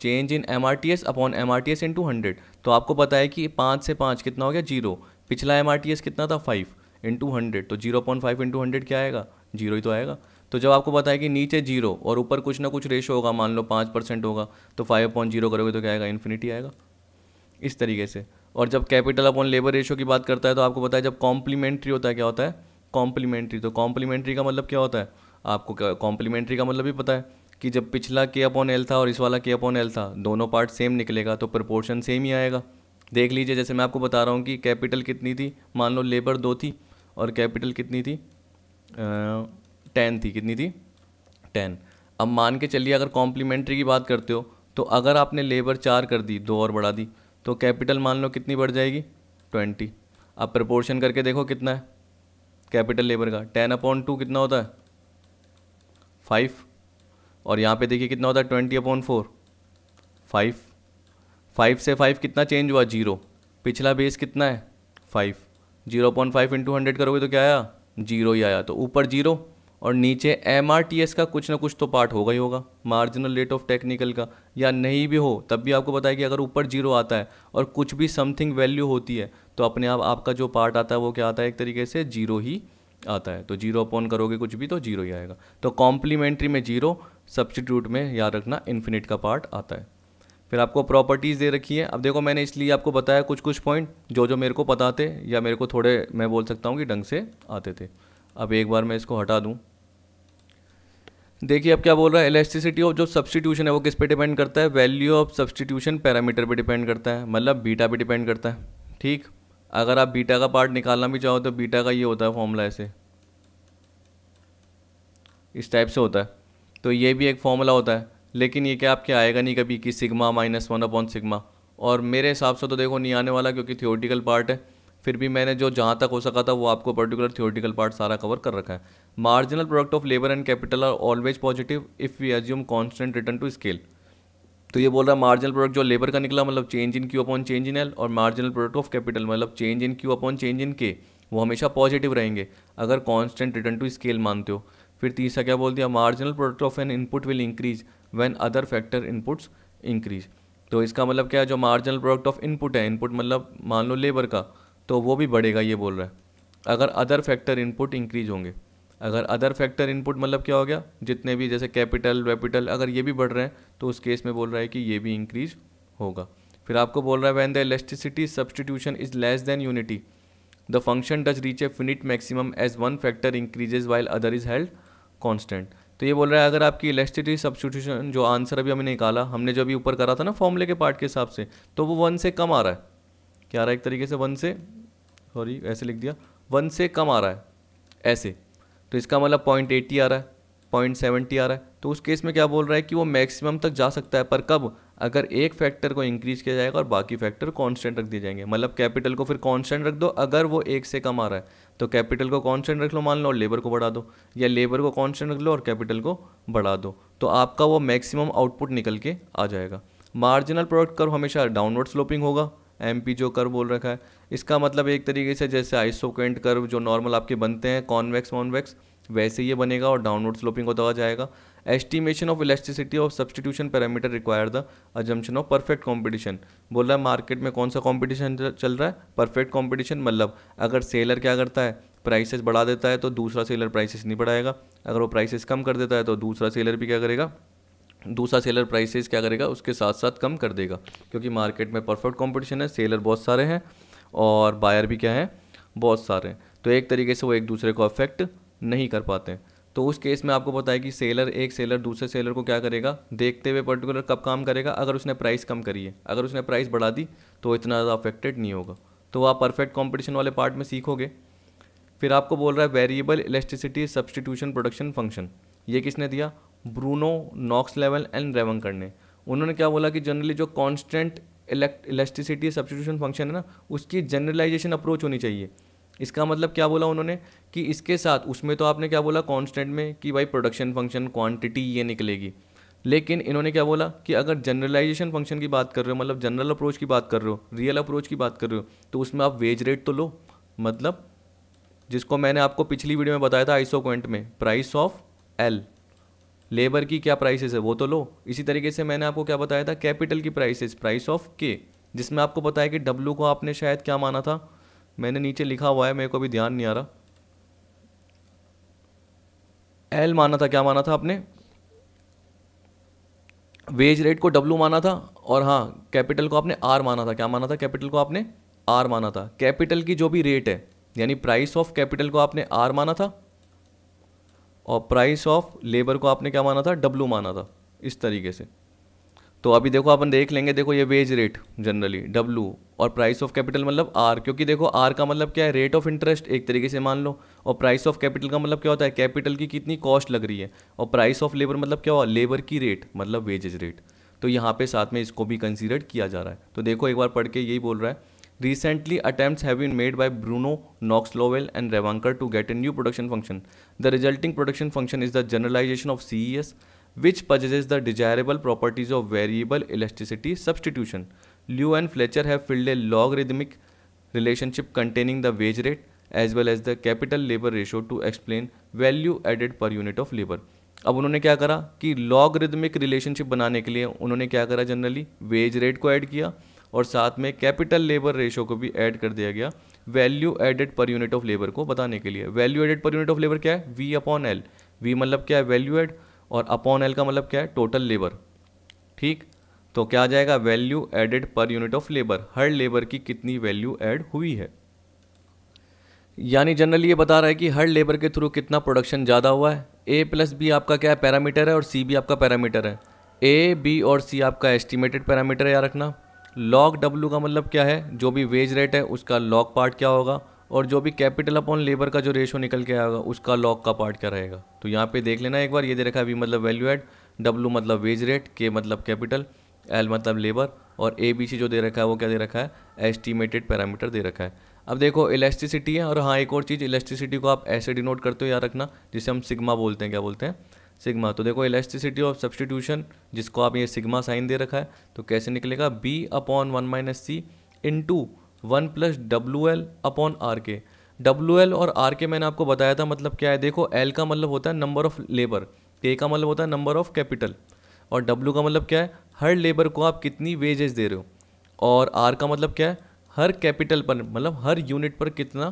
change in M R T S upon M R T S into hundred तो आपको पता है कि पाँच से पाँच कितना हो गया जीरो पिछला एम आर टी एस कितना था फाइव इंटू हंड्रेड तो zero point five into hundred क्या आएगा जीरो ही तो आएगा तो जब आपको पता है कि नीचे जीरो और ऊपर कुछ ना कुछ रेशो होगा मान लो पाँच परसेंट होगा तो फाइव अपॉइंट जीरो करोगे तो क्या आएगा इन्फिनिटी आएगा इस तरीके से और जब कैपिटल अपॉन लेबर रेशो की बात करता है तो आपको पता है जब कॉम्प्लीमेंट्री होता है क्या होता है कॉम्प्लीमेंट्री तो कॉम्प्लीमेंट्री का मतलब क्या होता है आपको कॉम्प्लीमेंट्री का मतलब भी पता है कि जब पिछला के अपॉन एल था और इस वाला के अपॉन एल था दोनों पार्ट सेम निकलेगा तो प्रपोर्शन सेम ही आएगा देख लीजिए जैसे मैं आपको बता रहा हूँ कि कैपिटल कितनी थी मान लो लेबर दो थी और कैपिटल कितनी थी टेन थी कितनी थी टेन अब मान के चलिए अगर कॉम्प्लीमेंट्री की बात करते हो तो अगर आपने लेबर चार कर दी दो और बढ़ा दी तो कैपिटल मान लो कितनी बढ़ जाएगी ट्वेंटी अब प्रपोर्शन करके देखो कितना है कैपिटल लेबर का टेन अपॉन टू कितना होता है फाइव और यहाँ पे देखिए कितना होता है twenty upon four five five से फाइव कितना चेंज हुआ जीरो पिछला बेस कितना है five zero point five into hundred करोगे तो क्या आया जीरो ही आया तो ऊपर जीरो और नीचे एम का कुछ ना कुछ तो पार्ट होगा ही होगा मार्जिनल रेट ऑफ टेक्निकल का या नहीं भी हो तब भी आपको बताया कि अगर ऊपर जीरो आता है और कुछ भी समथिंग वैल्यू होती है तो अपने आप आपका जो पार्ट आता है वो क्या आता है एक तरीके से जीरो ही आता है तो जीरो अपॉन करोगे कुछ भी तो जीरो ही आएगा तो कॉम्प्लीमेंट्री में जीरो सब्सटीट्यूट में याद रखना इन्फिनिट का पार्ट आता है फिर आपको प्रॉपर्टीज़ दे रखी है अब देखो मैंने इसलिए आपको बताया कुछ कुछ पॉइंट जो जो मेरे को पता थे या मेरे को थोड़े मैं बोल सकता हूँ कि ढंग से आते थे अब एक बार मैं इसको हटा दूँ देखिए अब क्या बोल रहा है इलेक्ट्रिसिटी ऑफ जो सब्सटीट्यूशन है वो किस पे डिपेंड करता है वैल्यू ऑफ सब्सटीट्यूशन पैरामीटर पे डिपेंड करता है मतलब बीटा पे डिपेंड करता है ठीक अगर आप बीटा का पार्ट निकालना भी चाहो तो बीटा का ये होता है फॉर्मूला ऐसे इस टाइप से होता है तो ये भी एक फॉर्मूला होता है लेकिन ये क्या आपके आएगा नहीं कभी कि sigma minus one upon sigma और मेरे हिसाब से तो देखो नहीं आने वाला क्योंकि थियोटिकल पार्ट है फिर भी मैंने जो जहाँ तक हो सका था वो आपको पर्टिकुलर थियोरटिकल पार्ट सारा कवर कर रखा है marginal product of labour and capital are always positive if we assume constant return to scale तो ये बोल रहा है मार्जिनल प्रोडक्ट जो लेबर का निकला मतलब change in Q upon change in L और मार्जिनल प्रोडक्ट ऑफ कैपिटल मतलब change in Q upon change in K वो हमेशा पॉजिटिव रहेंगे अगर कॉन्स्टेंट रिटर्न टू स्केल मानते हो फिर तीसरा क्या बोल दिया marginal product of an input will increase when other factor inputs increase तो इसका मतलब क्या है जो मार्जिनल प्रोडक्ट ऑफ इनपुट है इनपुट मतलब मान लो लेबर का तो वो भी बढ़ेगा ये बोल रहा है अगर अदर फैक्टर इनपुट इंक्रीज होंगे अगर अदर फैक्टर इनपुट मतलब क्या हो गया जितने भी जैसे कैपिटल वैपिटल अगर ये भी बढ़ रहे हैं तो उस केस में बोल रहा है कि ये भी इंक्रीज होगा फिर आपको बोल रहा है when the elasticity substitution is less than unity the function does reach a finite maximum as one factor increases while other is held constant तो ये बोल रहा है अगर आपकी इलेक्ट्रिसिटी सब्सटीट्यूशन जो आंसर अभी हमने निकाला हमने जो अभी ऊपर करा था ना फॉर्मूले के पार्ट के हिसाब से तो वो वन से कम आ रहा है क्या आ रहा है एक तरीके से वन से सॉरी ऐसे लिख दिया वन से कम आ रहा है ऐसे तो इसका मतलब पॉइंट एट्टी आ रहा है पॉइंट सेवेंटी आ रहा है तो उस केस में क्या बोल रहा है कि वो मैक्सिमम तक जा सकता है पर कब अगर एक फैक्टर को इंक्रीज किया जाएगा और बाकी फैक्टर कांस्टेंट रख दिए जाएंगे मतलब कैपिटल को फिर कांस्टेंट रख दो अगर वो एक से कम आ रहा है तो कैपिटल को कांस्टेंट रख लो मान लो और लेबर को बढ़ा दो या लेबर को कांस्टेंट रख लो और कैपिटल को बढ़ा दो तो आपका वो मैक्सिमम आउटपुट निकल के आ जाएगा मार्जिनल प्रोडक्ट कर हमेशा डाउनवर्ड स्लोपिंग होगा एम जो कर्व बोल रखा है इसका मतलब एक तरीके से जैसे आइसोकेंट कर्व जो नॉर्मल आपके बनते हैं कॉन्वेक्स वॉनवेक्स वैसे ये बनेगा और डाउनवर्ड स्लोपिंग होता हुआ जाएगा estimation of elasticity of substitution parameter require the assumption of perfect competition बोल रहा है मार्केट में कौन सा कॉम्पिटिशन चल रहा है परफेक्ट कॉम्पिटिशन मतलब अगर सेलर क्या करता है प्राइसेस बढ़ा देता है तो दूसरा सेलर प्राइसेस नहीं बढ़ाएगा अगर वो प्राइसेस कम कर देता है तो दूसरा सेलर भी क्या करेगा दूसरा सेलर प्राइसेस क्या करेगा उसके साथ साथ कम कर देगा क्योंकि मार्केट में परफेक्ट कंपटीशन है सेलर बहुत सारे हैं और बायर भी क्या हैं बहुत सारे हैं तो एक तरीके से वो एक दूसरे को अफेक्ट नहीं कर पाते हैं तो उस केस में आपको पता है कि सेलर एक सेलर दूसरे सेलर को क्या करेगा देखते हुए पर्टिकुलर कब काम करेगा अगर उसने प्राइस कम करी है अगर उसने प्राइस बढ़ा दी तो इतना ज़्यादा अफेक्टेड नहीं होगा तो आप परफेक्ट कॉम्पिटिशन वाले पार्ट में सीखोगे फिर आपको बोल रहा है variable elasticity substitution production function ये किसने दिया ब्रूनो नॉक्स लेवल एंड रेवंग करने उन्होंने क्या बोला कि जनरली जो constant elect elasticity substitution function है ना उसकी जनरलाइजेशन अप्रोच होनी चाहिए इसका मतलब क्या बोला उन्होंने कि इसके साथ उसमें तो आपने क्या बोला कॉन्स्टेंट में कि भाई प्रोडक्शन फंक्शन क्वांटिटी ये निकलेगी लेकिन इन्होंने क्या बोला कि अगर जनरलाइजेशन फंक्शन की बात कर रहे हो मतलब जनरल अप्रोच की बात कर रहे हो रियल अप्रोच की बात कर रहे हो तो उसमें आप वेज रेट तो लो मतलब जिसको मैंने आपको पिछली वीडियो में बताया था आइसो क्वेंट में प्राइस ऑफ एल लेबर की क्या प्राइसेस है वो तो लो इसी तरीके से मैंने आपको क्या बताया था कैपिटल की प्राइसेस प्राइस ऑफ के जिसमें आपको बताया कि डब्ल्यू को आपने शायद क्या माना था मैंने नीचे लिखा हुआ है मेरे को भी ध्यान नहीं आ रहा एल माना था क्या माना था आपने वेज रेट को डब्लू माना था और हाँ कैपिटल को आपने आर माना था क्या माना था कैपिटल को आपने आर माना था कैपिटल की जो भी रेट है यानी प्राइस ऑफ कैपिटल को आपने आर माना था और प्राइस ऑफ लेबर को आपने क्या माना था डब्लू माना था इस तरीके से तो अभी देखो अपन देख लेंगे देखो ये वेज रेट जनरली डब्लू और प्राइस ऑफ कैपिटल मतलब आर क्योंकि देखो आर का मतलब क्या है रेट ऑफ इंटरेस्ट एक तरीके से मान लो और प्राइस ऑफ कैपिटल का मतलब क्या होता है कैपिटल की कितनी कॉस्ट लग रही है और प्राइस ऑफ लेबर मतलब क्या हुआ लेबर की रेट मतलब वेजेज रेट तो यहाँ पे साथ में इसको भी कंसिडर किया जा रहा है तो देखो एक बार पढ़ के यही बोल रहा है recently attempt have been made by Bruno Knox Lowell and revankar to get a new production function The resulting production function is the generalization of CES, which possesses the desirable properties of variable elasticity substitution. Liu and Fletcher have filled a logarithmic relationship containing the wage rate as well as the capital labor ratio to explain value added per unit of labor. अब उन्होंने क्या करा कि logarithmic relationship बनाने के लिए उन्होंने क्या करा जनरली वेज रेट को ऐड किया और साथ में कैपिटल लेबर रेशो को भी ऐड कर दिया गया value added per unit of labour को बताने के लिए value added per unit of labour क्या है वी अपॉन एल वी मतलब क्या है वैल्यू एड और अपॉन एल का मतलब क्या है टोटल लेबर ठीक तो क्या आ जाएगा value added per unit of labour हर लेबर की कितनी वैल्यू एड हुई है यानी जनरली ये बता रहा है कि हर लेबर के थ्रू कितना प्रोडक्शन ज़्यादा हुआ है ए प्लस बी आपका क्या है पैरामीटर है और सी भी आपका पैरामीटर है ए बी और सी आपका एस्टिमेटेड पैरामीटर है याद रखना लॉग डब्ल्यू का मतलब क्या है जो भी वेज रेट है उसका लॉग पार्ट क्या होगा और जो भी कैपिटल अपॉन लेबर का जो रेशो निकल के आएगा उसका लॉग का पार्ट क्या रहेगा तो यहाँ पे देख लेना एक बार ये दे रखा है वी मतलब वैल्यू एड डब्लू मतलब वेज रेट के मतलब कैपिटल एल मतलब लेबर और ए बी सी जो दे रखा है वो क्या दे रखा है एस्टिमेटेड पैरामीटर दे रखा है अब देखो इलेक्ट्रिसिटी है और हाँ एक और चीज़ इलेक्ट्रिसिटी को आप ऐसे डिनोट करते हो याद रखना जिसे हम सिग्मा बोलते हैं क्या बोलते हैं सिग्मा तो देखो इलेक्ट्रिसिटी ऑफ सब्सटीट्यूशन जिसको आप ये सिग्मा साइन दे रखा है तो कैसे निकलेगा B upon one minus C into one plus W L upon R K W L और आर के मैंने आपको बताया था मतलब क्या है देखो एल का मतलब होता है नंबर ऑफ लेबर के का मतलब होता है नंबर ऑफ कैपिटल और डब्लू का मतलब क्या है हर लेबर को आप कितनी वेजेस दे रहे हो और आर का मतलब क्या है हर कैपिटल पर मतलब हर यूनिट पर कितना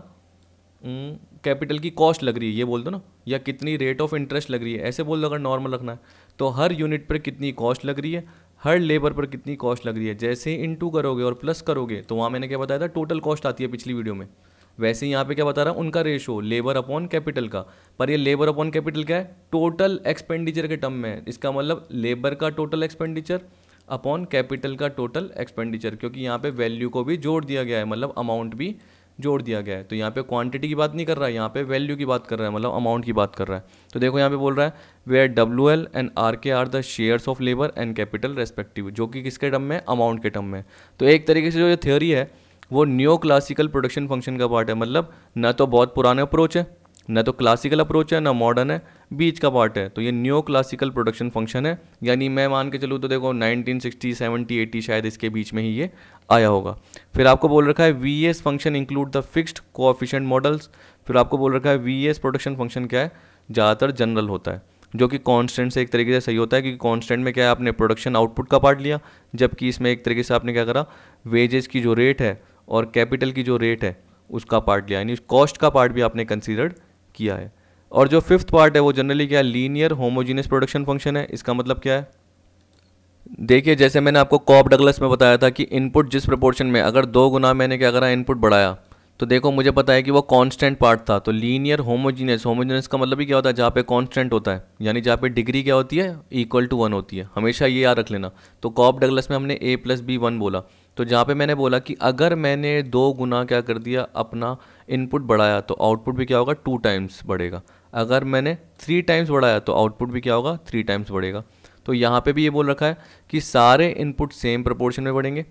हम्म, कैपिटल की कॉस्ट लग रही है ये बोल दो ना या कितनी रेट ऑफ इंटरेस्ट लग रही है ऐसे बोल दो अगर नॉर्मल रखना है तो हर यूनिट पर कितनी कॉस्ट लग रही है हर लेबर पर कितनी कॉस्ट लग रही है जैसे इन टू करोगे और प्लस करोगे तो वहाँ मैंने क्या बताया था टोटल कॉस्ट आती है पिछली वीडियो में वैसे ही यहाँ पे क्या बता रहा हूँ उनका रेशो लेबर अपॉन कैपिटल का पर ये लेबर अपॉन कैपिटल क्या है टोटल एक्सपेंडिचर के टर्म में है इसका मतलब लेबर का टोटल एक्सपेंडिचर अपॉन कैपिटल का टोटल एक्सपेंडिचर क्योंकि यहाँ पे वैल्यू को भी जोड़ दिया गया है मतलब अमाउंट भी जोड़ दिया गया है तो यहाँ पे क्वांटिटी की बात नहीं कर रहा है यहाँ पे वैल्यू की बात कर रहा है मतलब अमाउंट की बात कर रहा है तो देखो यहाँ पे बोल रहा है where W L and R K are the shares of labour and capital respective जो कि किसके टर्म में अमाउंट के टर्म में तो एक तरीके से जो ये थ्योरी है वो न्यो क्लासिकल प्रोडक्शन फंक्शन का पार्ट है मतलब न तो बहुत पुराने अप्रोच है न तो क्लासिकल अप्रोच है ना मॉडर्न है बीच का पार्ट है तो ये न्यो क्लासिकल प्रोडक्शन फंक्शन है यानी मैं मान के चलूँ तो देखो 1960 70 80 शायद इसके बीच में ही ये आया होगा फिर आपको बोल रखा है V S function include the fixed coefficient models फिर आपको बोल रखा है वी एस प्रोडक्शन फंक्शन क्या है ज़्यादातर जनरल होता है जो कि कांस्टेंट से एक तरीके से सही होता है क्योंकि कांस्टेंट में क्या है आपने प्रोडक्शन आउटपुट का पार्ट लिया जबकि इसमें एक तरीके से आपने क्या करा वेजेस की जो रेट है और कैपिटल की जो रेट है उसका पार्ट लिया यानी कॉस्ट का पार्ट भी आपने कंसिडर किया है और जो फिफ्थ पार्ट है वो जनरली क्या है लीनियर होमोजीनियस प्रोडक्शन फंक्शन है इसका मतलब क्या है देखिए जैसे मैंने आपको कॉप डगलस में बताया था कि इनपुट जिस प्रपोर्शन में अगर दो गुना मैंने क्या करा हाँ इनपुट बढ़ाया तो देखो मुझे पता है कि वो कांस्टेंट पार्ट था तो लीनियर होमोजीनियस होमोजीनियस का मतलब ही क्या होता है जहाँ पे कांस्टेंट होता है यानी जहाँ पे डिग्री क्या होती है इक्वल टू वन होती है हमेशा ये याद रख लेना तो कॉप डगलस में हमने ए प्लस बी वन बोला तो जहाँ पे मैंने बोला कि अगर मैंने दो गुना क्या कर दिया अपना इनपुट बढ़ाया तो आउटपुट भी क्या होगा टू टाइम्स बढ़ेगा अगर मैंने थ्री टाइम्स बढ़ाया तो आउटपुट भी क्या होगा थ्री टाइम्स बढ़ेगा तो यहाँ पे भी ये बोल रखा है कि सारे इनपुट सेम प्रपोर्शन में बढ़ेंगे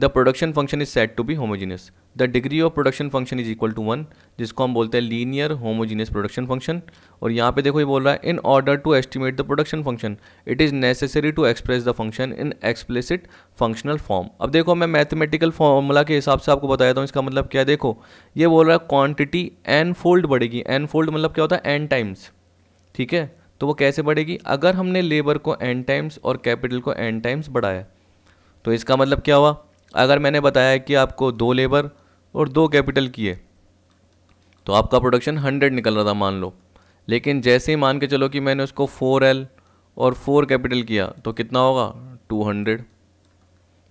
the production function is set to be homogeneous the degree of production function is equal to one जिसको हम बोलते हैं लीनियर होमोजीनियस प्रोडक्शन फंक्शन और यहाँ पे देखो ये बोल रहा है in order to estimate the production function it is necessary to express the function in explicit functional form अब देखो मैं मैथमेटिकल फॉर्मूला के हिसाब से आपको बताया था इसका मतलब क्या है देखो ये बोल रहा है क्वान्टिटी एन फोल्ड बढ़ेगी एन फोल्ड मतलब क्या होता है एन टाइम्स ठीक है तो वो कैसे बढ़ेगी अगर हमने लेबर को एन टाइम्स और कैपिटल को एन टाइम्स बढ़ाया तो इसका मतलब क्या हुआ अगर मैंने बताया कि आपको दो लेबर और दो कैपिटल किए तो आपका प्रोडक्शन हंड्रेड निकल रहा था मान लो लेकिन जैसे ही मान के चलो कि मैंने उसको फोर एल और फोर कैपिटल किया तो कितना होगा टू हंड्रेड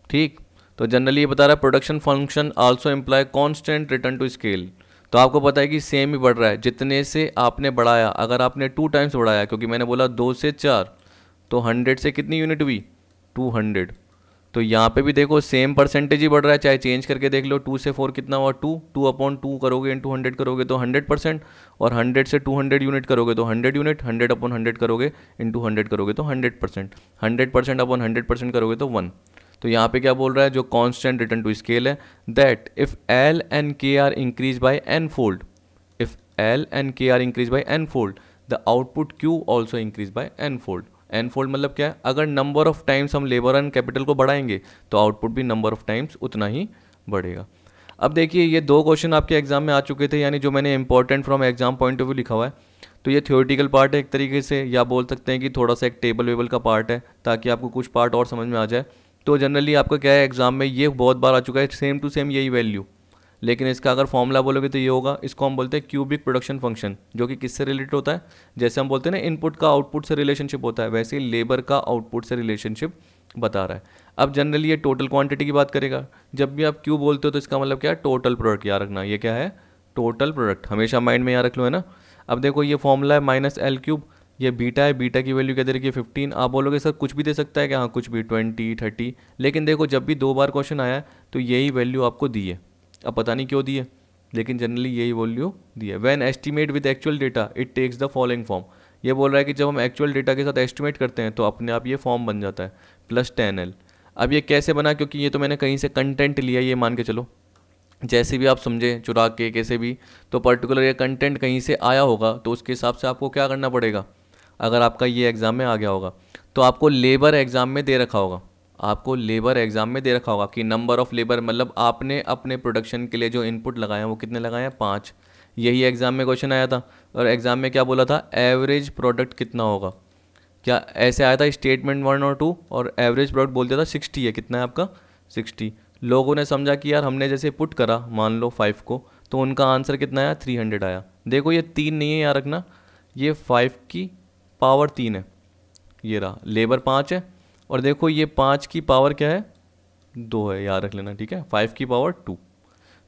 ठीक तो जनरली ये बता रहा है production function also employ constant return to scale तो आपको पता है कि सेम ही बढ़ रहा है जितने से आपने बढ़ाया अगर आपने टू टाइम्स बढ़ाया क्योंकि मैंने बोला दो से चार तो हंड्रेड से कितनी यूनिट हुई टू हंड्रेड तो यहाँ पे भी देखो सेम परसेंटेज ही बढ़ रहा है चाहे चेंज करके देख लो टू से फोर कितना हुआ टू टू अपॉन टू करोगे इन टू हंड्रेड करोगे तो हंड्रेड परसेंट और हंड्रेड से टू हंड्रेड यूनिट करोगे तो hundred unit hundred upon hundred करोगे इन टू हंड्रेड करोगे तो hundred percent hundred percent upon hundred percent करोगे तो वन तो यहाँ पे क्या बोल रहा है जो कॉन्स्टेंट रिटर्न टू स्केल है that if L and K R increase by N fold if L and K R increase by N fold the output Q also increase by N fold N fold मतलब क्या है अगर number of times हम labour and capital को बढ़ाएंगे तो output भी number of times उतना ही बढ़ेगा अब देखिए ये दो क्वेश्चन आपके एग्जाम में आ चुके थे यानी जो मैंने important from exam point of view लिखा हुआ है तो ये थ्योरेटिकल पार्ट है एक तरीके से या बोल सकते हैं कि थोड़ा सा एक टेबल वेबल का पार्ट है ताकि आपको कुछ पार्ट और समझ में आ जाए तो जनरली आपका क्या है एग्ज़ाम में ये बहुत बार आ चुका है सेम टू सेम यही वैल्यू लेकिन इसका अगर फॉर्मूला बोलोगे तो ये होगा इसको हम बोलते हैं क्यूबिक प्रोडक्शन फंक्शन जो कि किससे रिलेटेड होता है जैसे हम बोलते हैं ना इनपुट का आउटपुट से रिलेशनशिप होता है वैसे ही लेबर का आउटपुट से रिलेशनशिप बता रहा है अब जनरली ये टोटल क्वांटिटी की बात करेगा जब भी आप क्यू बोलते हो तो इसका मतलब क्या है टोटल प्रोडक्ट याद रखना ये क्या है टोटल प्रोडक्ट हमेशा माइंड में याद रख लो है ना अब देखो ये फॉर्मूला है माइनस एल क्यूब ये बीटा है बीटा की वैल्यू क्या दे रखी है फिफ्टीन आप बोलोगे सर कुछ भी दे सकता है कि हाँ कुछ भी ट्वेंटी थर्टी लेकिन देखो जब भी दो बार क्वेश्चन आया तो यही वैल्यू आपको दी है अब पता नहीं क्यों दी है लेकिन जनरली यही वैल्यू दी है when estimate with actual data it takes the following form ये बोल रहा है कि जब हम एक्चुअल डेटा के साथ एस्टिमेट करते हैं तो अपने आप ये फॉर्म बन जाता है प्लस टेन एल अब ये कैसे बना क्योंकि ये तो मैंने कहीं से कंटेंट लिया ये मान के चलो जैसे भी आप समझे चुरा के कैसे भी तो पर्टिकुलर ये कंटेंट कहीं से आया होगा तो उसके हिसाब से आपको क्या करना पड़ेगा अगर आपका ये एग्ज़ाम में आ गया होगा तो आपको लेबर एग्ज़ाम में दे रखा होगा आपको लेबर एग्ज़ाम में दे रखा होगा कि नंबर ऑफ़ लेबर मतलब आपने अपने प्रोडक्शन के लिए जो इनपुट लगाए हैं वो कितने लगाए हैं पाँच यही एग्ज़ाम में क्वेश्चन आया था और एग्ज़ाम में क्या बोला था एवरेज प्रोडक्ट कितना होगा क्या ऐसे आया था स्टेटमेंट वन और टू और एवरेज प्रोडक्ट बोल दिया था सिक्सटी है कितना है आपका सिक्सटी लोगों ने समझा कि यार हमने जैसे पुट करा मान लो फाइव को तो उनका आंसर कितना आया थ्री हंड्रेड आया देखो ये तीन नहीं है यहाँ रखना ये फाइव की पावर तीन है ये रहा लेबर पाँच है और देखो ये पाँच की पावर क्या है दो है याद रख लेना ठीक है फाइव की पावर टू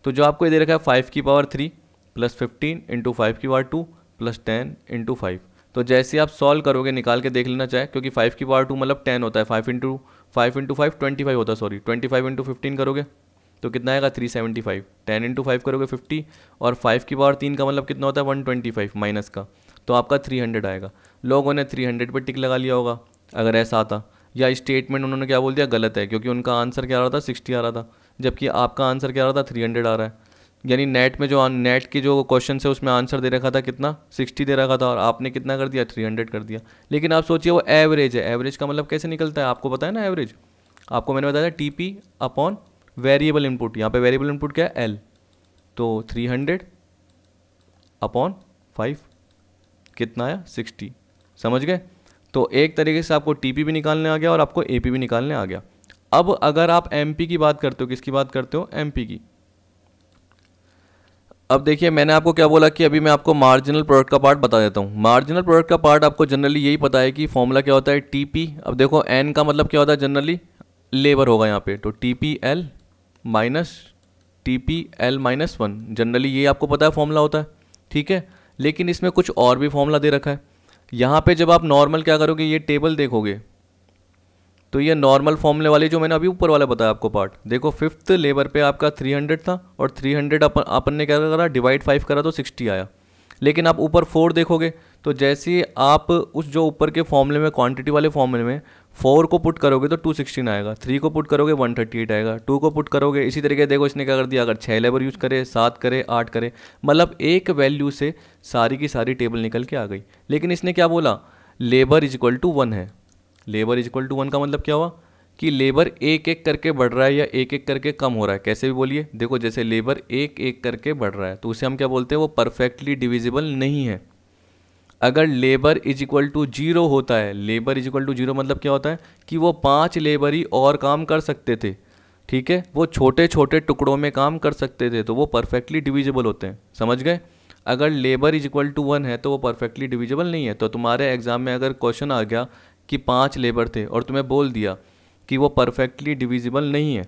तो जो आपको ये दे रखा है फाइव की power three plus fifteen into five की power two plus ten into five तो जैसे आप सॉल्व करोगे निकाल के देख लेना चाहे क्योंकि फाइव की पावर टू मतलब टेन होता है five into five into five twenty five होता है sorry twenty five into fifteen करोगे तो कितना आएगा three seventy five ten into five करोगे फिफ्टी और फाइव की पावर तीन का मतलब कितना होता है वन ट्वेंटी फाइव माइनस का तो आपका थ्री हंड्रेड आएगा लोगों ने थ्री हंड्रेड पर टिक लगा लिया होगा अगर ऐसा आता या स्टेटमेंट उन्होंने क्या बोल दिया गलत है क्योंकि उनका आंसर क्या आ रहा था सिक्सटी आ रहा था जबकि आपका आंसर क्या आ रहा था थ्री हंड्रेड आ रहा है यानी नेट में जो नेट के जो क्वेश्चन है उसमें आंसर दे रखा था कितना सिक्सटी दे रखा था और आपने कितना कर दिया थ्री हंड्रेड कर दिया लेकिन आप सोचिए वो एवरेज है एवरेज का मतलब कैसे निकलता है आपको पता है ना एवरेज आपको मैंने बताया था T P upon variable input यहाँ पे वेरिएबल इनपुट क्या है एल तो थ्री हंड्रेड अपॉन फाइव कितना आया सिक्सटी समझ गए तो एक तरीके से आपको टी भी निकालने आ गया और आपको ए भी निकालने आ गया अब अगर आप एम की बात करते हो किसकी बात करते हो एम की अब देखिए मैंने आपको क्या बोला कि अभी मैं आपको मार्जिनल प्रोडक्ट का पार्ट बता देता हूँ मार्जिनल प्रोडक्ट का पार्ट आपको जनरली यही पता है कि फॉर्मूला क्या होता है टीपी अब देखो एन का मतलब क्या होता है जनरली लेबर होगा यहाँ पे तो T P L minus T P L minus one generally ये आपको पता है फॉर्मूला होता है ठीक है लेकिन इसमें कुछ और भी फॉर्मूला दे रखा है यहाँ पे जब आप नॉर्मल क्या करोगे ये टेबल देखोगे तो ये नॉर्मल फॉर्मूले वाले जो मैंने अभी ऊपर वाला बताया आपको पार्ट देखो फिफ्थ लेबर पे आपका 300 था और 300 अपन अपन ने क्या करा डिवाइड फाइव करा तो 60 आया लेकिन आप ऊपर फोर देखोगे तो जैसे आप उस जो ऊपर के फॉर्मूले में क्वांटिटी वाले फॉर्मूले में फोर को पुट करोगे तो टू सिक्सटीन आएगा थ्री को पुट करोगे वन थर्टी एट आएगा टू को पुट करोगे इसी तरीके देखो इसने क्या कर दिया अगर छः लेबर यूज़ करे सात करे आठ करे मतलब एक वैल्यू से सारी की सारी टेबल निकल के आ गई लेकिन इसने क्या बोला labour is equal to one है labour is equal to one का मतलब क्या हुआ कि लेबर एक एक करके बढ़ रहा है या एक एक करके कम हो रहा है कैसे भी बोलिए देखो जैसे लेबर एक एक करके बढ़ रहा है तो उसे हम क्या बोलते हैं वो परफेक्टली डिविजिबल नहीं है अगर labour is equal to zero होता है labour is equal to zero मतलब क्या होता है कि वो पाँच लेबर ही और काम कर सकते थे ठीक है वो छोटे छोटे टुकड़ों में काम कर सकते थे तो वो परफेक्टली डिविजिबल होते हैं समझ गए अगर labour is equal to one है तो वो परफेक्टली डिविजिबल नहीं है तो तुम्हारे एग्ज़ाम में अगर क्वेश्चन आ गया कि पाँच लेबर थे और तुम्हें बोल दिया कि वो परफेक्टली डिविजिबल नहीं है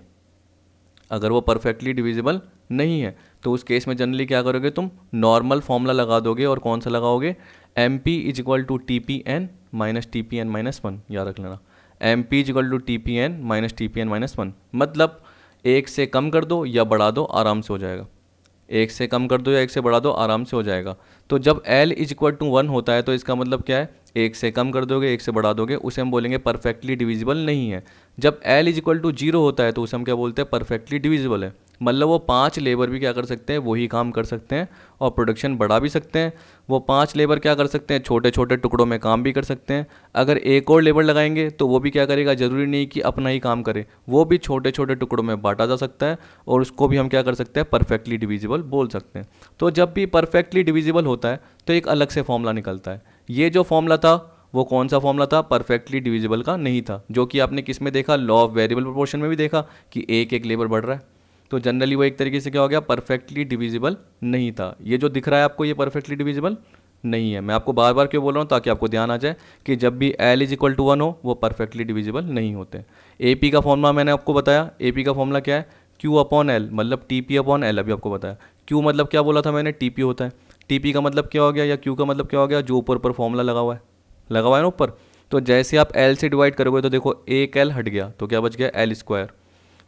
अगर वो परफेक्टली डिविजिबल नहीं है तो उस केस में जनरली क्या करोगे तुम नॉर्मल फॉर्मूला लगा दोगे और कौन सा लगाओगे M P is equal to T P N minus T P N minus one याद रख लेना M P is equal to T P N minus T P N minus one मतलब एक से कम कर दो या बढ़ा दो आराम से हो जाएगा एक से कम कर दो या एक से बढ़ा दो आराम से हो जाएगा तो जब L is equal to one होता है तो इसका मतलब क्या है एक से कम कर दोगे एक से बढ़ा दोगे उसे हम बोलेंगे परफेक्टली डिविजिबल नहीं है जब L is equal to zero होता है तो उसे हम क्या बोलते हैं परफेक्टली डिविजिबल है मतलब वो पाँच लेबर भी क्या कर सकते हैं वही काम कर सकते हैं और प्रोडक्शन बढ़ा भी सकते हैं वो पाँच लेबर क्या कर सकते हैं छोटे छोटे टुकड़ों में काम भी कर सकते हैं अगर एक और लेबर लगाएंगे तो वो भी क्या करेगा ज़रूरी नहीं कि अपना ही काम करे वो भी छोटे छोटे टुकड़ों में बांटा जा सकता है और उसको भी हम क्या कर सकते हैं परफेक्टली डिविजिबल बोल सकते हैं तो जब भी परफेक्टली डिविजिबल होता है तो एक अलग से फॉर्मूला निकलता है ये जो फॉर्मूला था वो कौन सा फॉर्मूला था परफेक्टली डिविजिबल का नहीं था जो कि आपने किस में देखा लॉ ऑफ वेरिएबल प्रोपोर्शन में भी देखा कि एक एक लेबर बढ़ रहा है तो जनरली वो एक तरीके से क्या हो गया परफेक्टली डिविजिबल नहीं था ये जो दिख रहा है आपको ये परफेक्टली डिविजिबल नहीं है मैं आपको बार बार क्यों बोल रहा हूँ ताकि आपको ध्यान आ जाए कि जब भी L is equal to one हो वो परफेक्टली डिविजिबल नहीं होते ए पी का फॉर्मूला मैंने आपको बताया ए पी का फॉर्मूला क्या है क्यू अपॉन एल मतलब टी पी अपॉन एल अभी आपको बताया क्यू मतलब क्या बोला था मैंने टी पी होता है टी पी का मतलब क्या हो गया या क्यू का मतलब क्या हो गया जो ऊपर ऊपर फॉर्मूला लगा हुआ है लगा हुआ है ना ऊपर तो जैसे आप एल से डिवाइड करोगे तो देखो एक एल हट गया तो क्या बच गया L square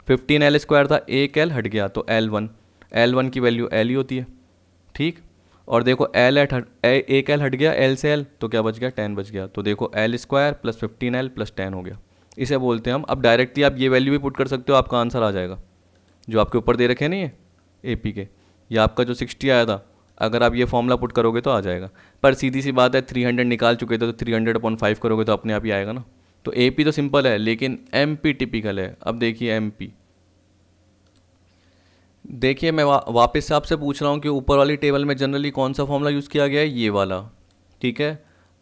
fifteen L square था एक एल हट गया तो एल वन एल वन की वैल्यू एल ही होती है ठीक और देखो एल एट एक एल हट गया एल से एल तो क्या बच गया टेन बच गया तो देखो L square plus fifteen L plus ten हो गया इसे बोलते हैं हम अब डायरेक्टली आप ये वैल्यू भी पुट कर सकते हो आपका आंसर आ जाएगा जो आपके ऊपर दे रखे नहीं है ए पी के या आपका जो सिक्सटी आया था अगर आप ये फॉर्मूला पुट करोगे तो आ जाएगा पर सीधी सी बात है थ्री हंड्रेड निकाल चुके थे तो थ्री हंड्रेड अपॉन फाइव करोगे तो अपने आप ही आएगा ना तो ए तो सिंपल है लेकिन एम टिपिकल है अब देखिए एम देखिए मैं वा, वापस से आपसे पूछ रहा हूँ कि ऊपर वाली टेबल में जनरली कौन सा फॉर्मूला यूज़ किया गया है ये वाला ठीक है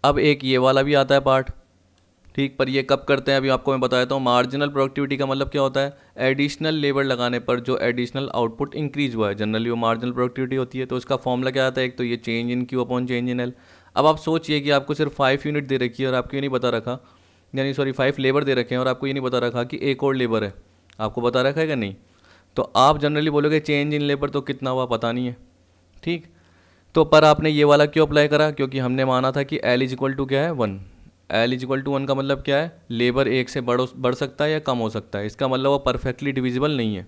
अब एक ये वाला भी आता है पार्ट ठीक पर ये कब करते हैं अभी आपको मैं बता देता हूँ मार्जिनल प्रोडक्टिविटी का मतलब क्या होता है एडिशनल लेबर लगाने पर जो एडिशनल आउटपुट इंक्रीज हुआ है जनरली वो मार्जिनल प्रोडक्टिविटी होती है तो उसका फॉर्मूला क्या आता है एक तो ये change in Q upon change in L अब आप सोचिए कि आपको सिर्फ फाइव यूनिट दे रखी है और आपको ये नहीं बता रखा यानी सॉरी फाइव लेबर दे रखे हैं और आपको ये नहीं बता रखा कि एक और लेबर है आपको बता रखा है कि नहीं तो आप जनरली बोलोगे चेंज इन लेबर तो कितना हुआ पता नहीं है ठीक तो पर आपने ये वाला क्यों अप्लाई करा क्योंकि हमने माना था कि एल इज इक्वल टू क्या है one L is equal to one का मतलब क्या है लेबर एक से बढ़ बढ़ सकता है या कम हो सकता है इसका मतलब वो परफेक्टली डिविजिबल नहीं है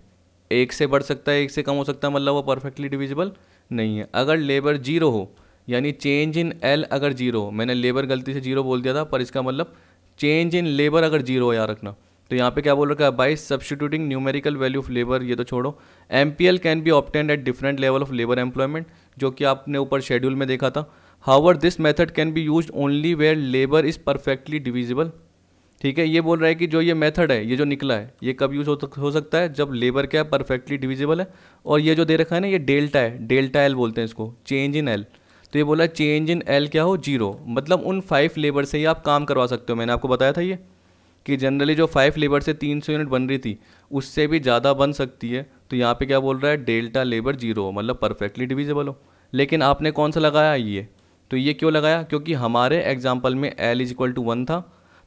एक से बढ़ सकता है एक से कम हो सकता है मतलब वो परफेक्टली डिविजिबल नहीं है अगर लेबर जीरो हो यानी चेंज इन एल अगर जीरो हो मैंने लेबर गलती से जीरो बोल दिया था पर इसका मतलब चेंज इन लेबर अगर जीरो याद रखना तो यहाँ पे क्या बोल रखा है by substituting numerical value of labour ये तो छोड़ो M P L can be obtained at different level of labour employment जो कि आपने ऊपर शेड्यूल में देखा था however this method can be use only where labour is perfectly divisible ठीक है ये बोल रहा है कि जो ये मेथड है ये जो निकला है ये कब यूज़ हो सकता है जब लेबर क्या है परफेक्टली डिविजिबल है और ये जो दे रखा है ना ये डेल्टा है डेल्टा एल बोलते हैं इसको चेंज इन एल तो ये बोला चेंज इन एल क्या हो जीरो मतलब उन फाइव लेबर से ही आप काम करवा सकते हो मैंने आपको बताया था ये कि जनरली जो फाइव लेबर से तीन सौ यूनिट बन रही थी उससे भी ज़्यादा बन सकती है तो यहाँ पे क्या बोल रहा है डेल्टा लेबर जीरो मतलब परफेक्टली डिविजिबल हो लेकिन आपने कौन सा लगाया ये तो ये क्यों लगाया क्योंकि हमारे एग्जाम्पल में L is equal to one था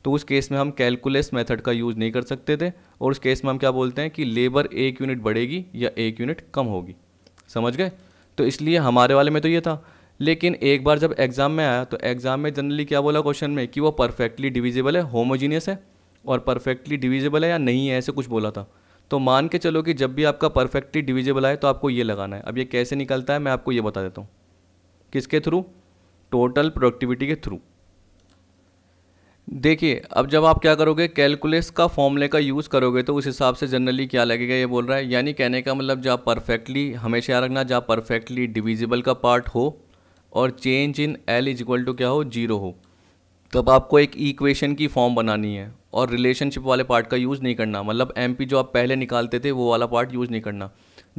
तो उस केस में हम कैलकुलेस मेथड का यूज़ नहीं कर सकते थे और उस केस में हम क्या बोलते हैं कि लेबर एक यूनिट बढ़ेगी या एक यूनिट कम होगी समझ गए तो इसलिए हमारे वाले में तो ये था लेकिन एक बार जब एग्ज़ाम में आया तो एग्ज़ाम में जनरली क्या बोला क्वेश्चन में कि वो परफेक्टली डिविजिबल है होमोजीनियस है और परफेक्टली डिविजिबल है या नहीं है ऐसे कुछ बोला था तो मान के चलो कि जब भी आपका परफेक्टली डिविजिबल आए तो आपको ये लगाना है अब ये कैसे निकलता है मैं आपको ये बता देता हूँ किसके थ्रू टोटल प्रोडक्टिविटी के थ्रू देखिए अब जब आप क्या करोगे कैलकुलेस का फॉर्मूले का यूज़ करोगे तो उस हिसाब से जनरली क्या लगेगा ये बोल रहा है यानी कहने का मतलब जहाँ परफेक्टली हमेशा याद रखना जहाँ परफेक्टली डिविजिबल का पार्ट हो और change in L is equal to क्या हो जीरो हो तब आपको एक इक्वेशन की फॉर्म बनानी है और रिलेशनशिप वाले पार्ट का यूज़ नहीं करना मतलब एम जो आप पहले निकालते थे वो वाला पार्ट यूज़ नहीं करना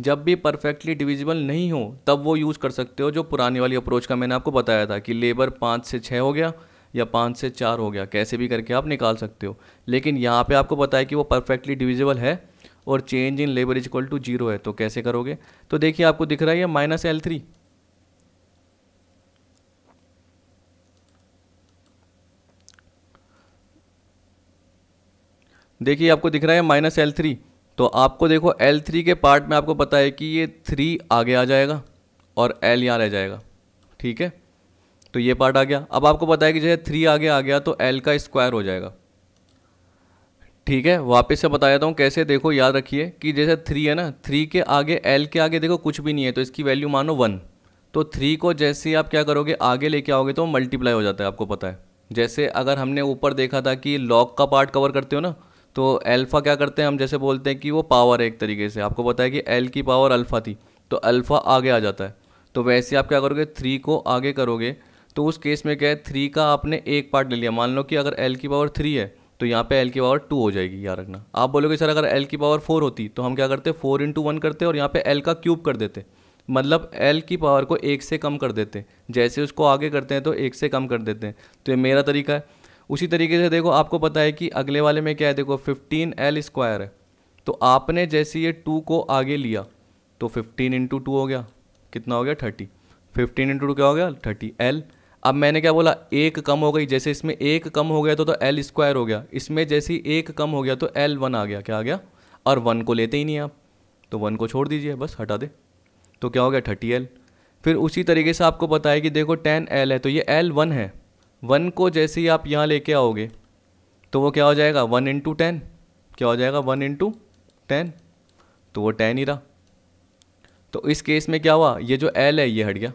जब भी परफेक्टली डिविजिबल नहीं हो तब वो यूज़ कर सकते हो जो पुरानी वाली अप्रोच का मैंने आपको बताया था कि लेबर पाँच से छः हो गया या पाँच से चार हो गया कैसे भी करके आप निकाल सकते हो लेकिन यहाँ पे आपको पता है कि वो परफेक्टली डिविजिबल है और change in labour is equal to zero है तो कैसे करोगे तो देखिए आपको दिख रहा है माइनस एल थ्री देखिए आपको दिख रहा है माइनस एल थ्री तो आपको देखो एल थ्री के पार्ट में आपको पता है कि ये थ्री आगे आ जाएगा और एल यहाँ रह जाएगा ठीक है तो ये पार्ट आ गया अब आपको पता है कि जैसे थ्री आगे आ गया तो एल का स्क्वायर हो जाएगा ठीक है वापस से बता देता हूँ कैसे देखो याद रखिए कि जैसे थ्री है ना थ्री के आगे एल के आगे देखो कुछ भी नहीं है तो इसकी वैल्यू मानो वन तो थ्री को जैसे ही आप क्या करोगे आगे लेके आओगे तो मल्टीप्लाई हो जाता है आपको पता है जैसे अगर हमने ऊपर देखा था कि लॉग का पार्ट कवर करते हो ना तो अल्फ़ा क्या करते हैं हम जैसे बोलते हैं कि वो पावर है एक तरीके से आपको पता है कि एल की पावर अल्फ़ा थी तो अल्फ़ा आगे आ जाता है तो वैसे आप क्या करोगे थ्री को आगे करोगे तो उस केस में क्या है थ्री का आपने एक पार्ट ले लिया मान लो कि अगर एल की पावर थ्री है तो यहाँ पे एल की पावर टू हो जाएगी याद रखना आप बोलोगे सर अगर एल की पावर फोर होती तो हम क्या करते फोर इंटू वन करते और यहाँ पे एल का क्यूब कर देते मतलब एल की पावर को एक से कम कर देते जैसे उसको आगे करते हैं तो एक से कम कर देते हैं तो ये मेरा तरीका है उसी तरीके से देखो आपको पता है कि अगले वाले में क्या है देखो फिफ्टीन एल स्क्वायर है तो आपने जैसे ये टू को आगे लिया तो फिफ्टीन इंटू टू हो गया कितना हो गया थर्टी फिफ्टीन इंटू टू क्या हो गया थर्टी एल अब मैंने क्या बोला एक कम हो गई जैसे इसमें एक कम हो गया तो तो एल स्क्वायर हो गया इसमें जैसे एक कम हो गया तो एल वन आ गया क्या आ गया और वन को लेते ही नहीं आप तो वन को छोड़ दीजिए बस हटा दे तो क्या हो गया थर्टी एल फिर उसी तरीके से आपको पता है कि देखो टेन एल है तो ये एल वन है वन को जैसे ही आप यहाँ लेके आओगे तो वो क्या हो जाएगा वन इंटू टेन क्या हो जाएगा वन इंटू टेन तो वो टेन ही रहा तो इस केस में क्या हुआ ये जो एल है ये हट गया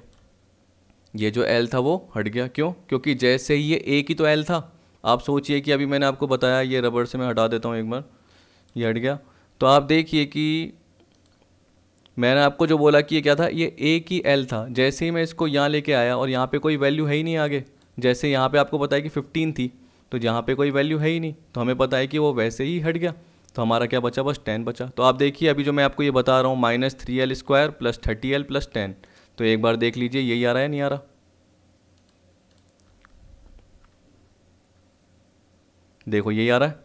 ये जो एल था वो हट गया क्यों क्योंकि जैसे ही ये एक ही तो एल था आप सोचिए कि अभी मैंने आपको बताया ये रबड़ से मैं हटा देता हूँ एक बार ये हट गया तो आप देखिए कि मैंने आपको जो बोला कि ये क्या था ये एक ही एल था जैसे ही मैं इसको यहाँ लेके आया और यहाँ पे कोई वैल्यू है ही नहीं आगे जैसे यहाँ पे आपको पता है कि फिफ्टीन थी तो यहाँ पे कोई वैल्यू है ही नहीं तो हमें पता है कि वो वैसे ही हट गया तो हमारा क्या बचा बस टेन बचा तो आप देखिए अभी जो मैं आपको ये बता रहा हूँ minus three L square plus thirty L plus ten तो एक बार देख लीजिए यही आ रहा है नहीं आ रहा देखो यही आ रहा है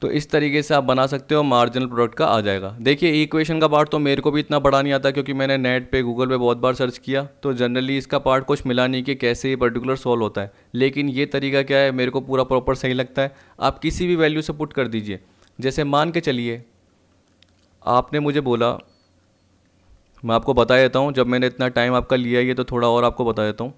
तो इस तरीके से आप बना सकते हो मार्जिनल प्रोडक्ट का आ जाएगा देखिए इक्वेशन का पार्ट तो मेरे को भी इतना बड़ा नहीं आता क्योंकि मैंने नेट पे गूगल पे बहुत बार सर्च किया तो जनरली इसका पार्ट कुछ मिला नहीं कि कैसे ये पर्टिकुलर सॉल्व होता है लेकिन ये तरीका क्या है मेरे को पूरा प्रॉपर सही लगता है आप किसी भी वैल्यू से पुट कर दीजिए जैसे मान के चलिए आपने मुझे बोला मैं आपको बता देता हूँ जब मैंने इतना टाइम आपका लिया ये तो थोड़ा और आपको बता देता हूँ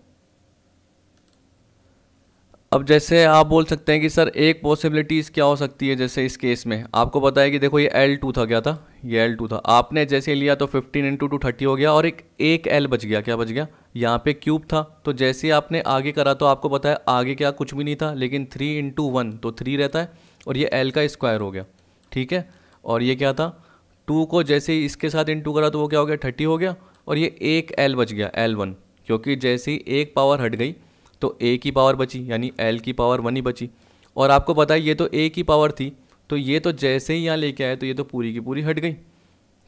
अब जैसे आप बोल सकते हैं कि सर एक पॉसिबिलिटीज़ क्या हो सकती है जैसे इस केस में आपको पता है कि देखो ये एल टू था क्या था ये एल टू था आपने जैसे लिया तो फिफ्टीन इंटू टू थर्टी हो गया और एक एक एल बच गया क्या बच गया यहाँ पे क्यूब था तो जैसे आपने आगे करा तो आपको पता है आगे क्या कुछ भी नहीं था लेकिन थ्री इंटू वन तो थ्री रहता है और ये एल का स्क्वायर हो गया ठीक है और ये क्या था टू को जैसे ही इसके साथ इंटू करा तो वो क्या हो गया थर्टी हो गया और ये एक एल बच गया एल वन क्योंकि जैसे ही एक पावर हट गई तो ए की पावर बची यानी एल की पावर वन ही बची और आपको पता है ये तो ए की पावर थी तो ये तो जैसे ही यहाँ लेके आए तो ये तो पूरी की पूरी हट गई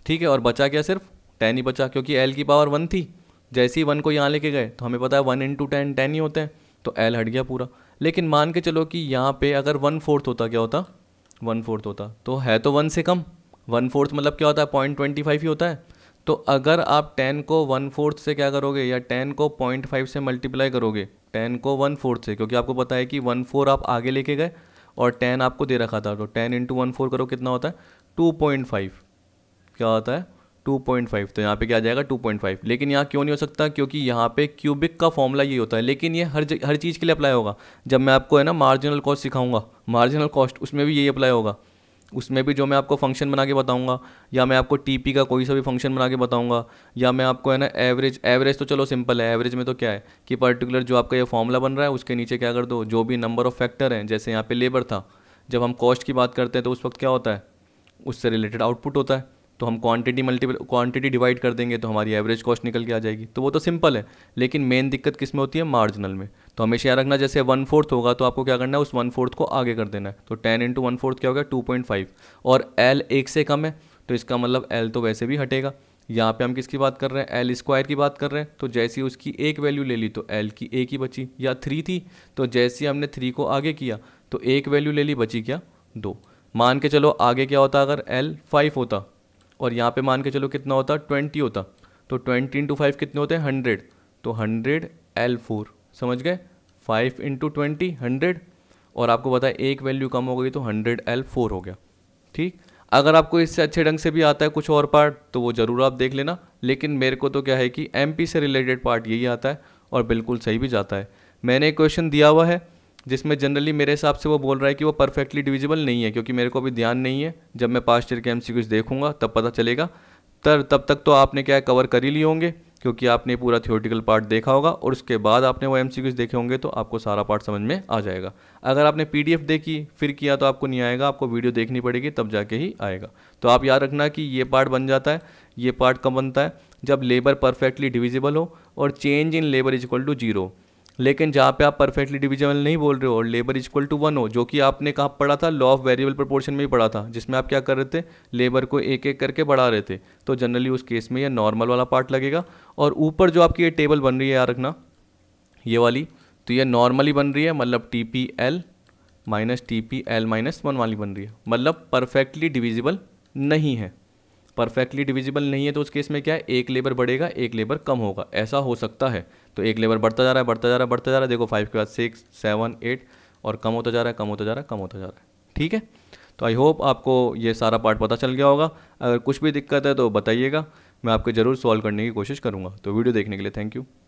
ठीक है और बचा क्या सिर्फ टेन ही बचा क्योंकि एल की पावर वन थी जैसे ही वन को यहाँ लेके गए तो हमें पता है वन इंटू टेन टेन ही होते हैं तो एल हट गया पूरा लेकिन मान के चलो कि यहाँ पे अगर वन फोर्थ होता क्या होता वन फोर्थ होता तो है तो वन से कम वन फोर्थ मतलब क्या होता है पॉइंट ट्वेंटी फाइव ही होता है तो अगर आप टेन को वन फोर्थ से क्या करोगे या टेन को पॉइंट फाइव से मल्टीप्लाई करोगे टेन को वन फोर्थ से क्योंकि आपको पता है कि वन फोर आप आगे लेके गए और टेन आपको दे रखा था तो टेन इंटू वन फोर करो कितना होता है टू पॉइंट फाइव क्या होता है टू पॉइंट फाइव तो यहाँ पे क्या आ जाएगा टू पॉइंट फाइव लेकिन यहाँ क्यों नहीं हो सकता क्योंकि यहाँ पे क्यूबिक का फॉर्मूला ये होता है लेकिन ये हर हर चीज़ के लिए अप्लाई होगा जब मैं आपको है ना मार्जिनल कॉस्ट सिखाऊंगा मार्जिनल कॉस्ट उसमें भी यही अप्लाई होगा उसमें भी जो मैं आपको फंक्शन बना के बताऊंगा या मैं आपको टीपी का कोई सा भी फंक्शन बना के बताऊंगा या मैं आपको है ना एवरेज एवरेज तो चलो सिंपल है एवरेज में तो क्या है कि पर्टिकुलर जो आपका ये फॉर्मूला बन रहा है उसके नीचे क्या कर दो जो भी नंबर ऑफ़ फैक्टर हैं जैसे यहाँ पर लेबर था जब हम कॉस्ट की बात करते हैं तो उस वक्त क्या होता है उससे रिलेटेड आउटपुट होता है तो हम क्वांटिटी मल्टीपल क्वांटिटी डिवाइड कर देंगे तो हमारी एवरेज कॉस्ट निकल के आ जाएगी तो वो तो सिंपल है लेकिन मेन दिक्कत किस में होती है मार्जिनल में तो हमेशा यहाँ रखना जैसे वन फोर्थ होगा तो आपको क्या करना है उस वन फोर्थ को आगे कर देना है तो टेन इंटू वन फोर्थ क्या होगा टू पॉइंट फाइव और एल एक से कम है तो इसका मतलब एल तो वैसे भी हटेगा यहाँ पे हम किसकी बात कर रहे हैं एल स्क्वायर की बात कर रहे हैं तो जैसी उसकी एक वैल्यू ले ली तो एल की एक ही बची या थ्री थी तो जैसी हमने थ्री को आगे किया तो एक वैल्यू ले ली बची क्या दो मान के चलो आगे क्या होता अगर एल फाइव होता और यहाँ पे मान के चलो कितना होता ट्वेंटी होता तो ट्वेंटी इंटू फाइव कितने होते हैं हंड्रेड तो हंड्रेड एल फोर समझ गए फाइव इंटू ट्वेंटी हंड्रेड और आपको पता है एक वैल्यू कम हो गई तो हंड्रेड एल फोर हो गया ठीक अगर आपको इससे अच्छे ढंग से भी आता है कुछ और पार्ट तो वो ज़रूर आप देख लेना लेकिन मेरे को तो क्या है कि एम से रिलेटेड पार्ट यही आता है और बिल्कुल सही भी जाता है मैंने एक क्वेश्चन दिया हुआ है जिसमें जनरली मेरे हिसाब से वो बोल रहा है कि वो परफेक्टली डिविजिबल नहीं है क्योंकि मेरे को अभी ध्यान नहीं है जब मैं पास्ट ईयर के एम देखूंगा तब पता चलेगा तर तब तक तो आपने क्या कवर कर ही लिए होंगे क्योंकि आपने पूरा थियोरटिकल पार्ट देखा होगा और उसके बाद आपने वो एम देखे होंगे तो आपको सारा पार्ट समझ में आ जाएगा अगर आपने पी देखी फिर किया तो आपको नहीं आएगा आपको वीडियो देखनी पड़ेगी तब जाके ही आएगा तो आप याद रखना कि ये पार्ट बन जाता है ये पार्ट कब बनता है जब लेबर परफेक्टली डिविजिबल हो और change in labour is equal to zero लेकिन जहाँ पे आप परफेक्टली डिविजिबल नहीं बोल रहे हो और लेबर इक्वल टू वन हो जो कि आपने कहा पढ़ा था लॉ ऑफ वेरिएबल प्रपोर्शन में ही पढ़ा था जिसमें आप क्या कर रहे थे लेबर को एक एक करके बढ़ा रहे थे तो जनरली उस केस में यह नॉर्मल वाला पार्ट लगेगा और ऊपर जो आपकी ये टेबल बन रही है याद रखना ये वाली तो ये नॉर्मली बन रही है मतलब T P L minus T P L minus one वाली बन रही है मतलब परफेक्टली डिविजिबल नहीं है परफेक्टली डिविजिबल नहीं है तो उस केस में क्या है एक लेबर बढ़ेगा एक लेबर कम होगा ऐसा हो सकता है तो एक लेवल बढ़ता जा रहा है बढ़ता जा रहा है बढ़ता जा रहा है देखो फाइव के बाद सिक्स सेवन एट और कम होता जा रहा है कम होता जा रहा है कम होता जा रहा है ठीक है तो आई होप आपको ये सारा पार्ट पता चल गया होगा अगर कुछ भी दिक्कत है तो बताइएगा मैं आपको ज़रूर सॉल्व करने की कोशिश करूँगा तो वीडियो देखने के लिए थैंक यू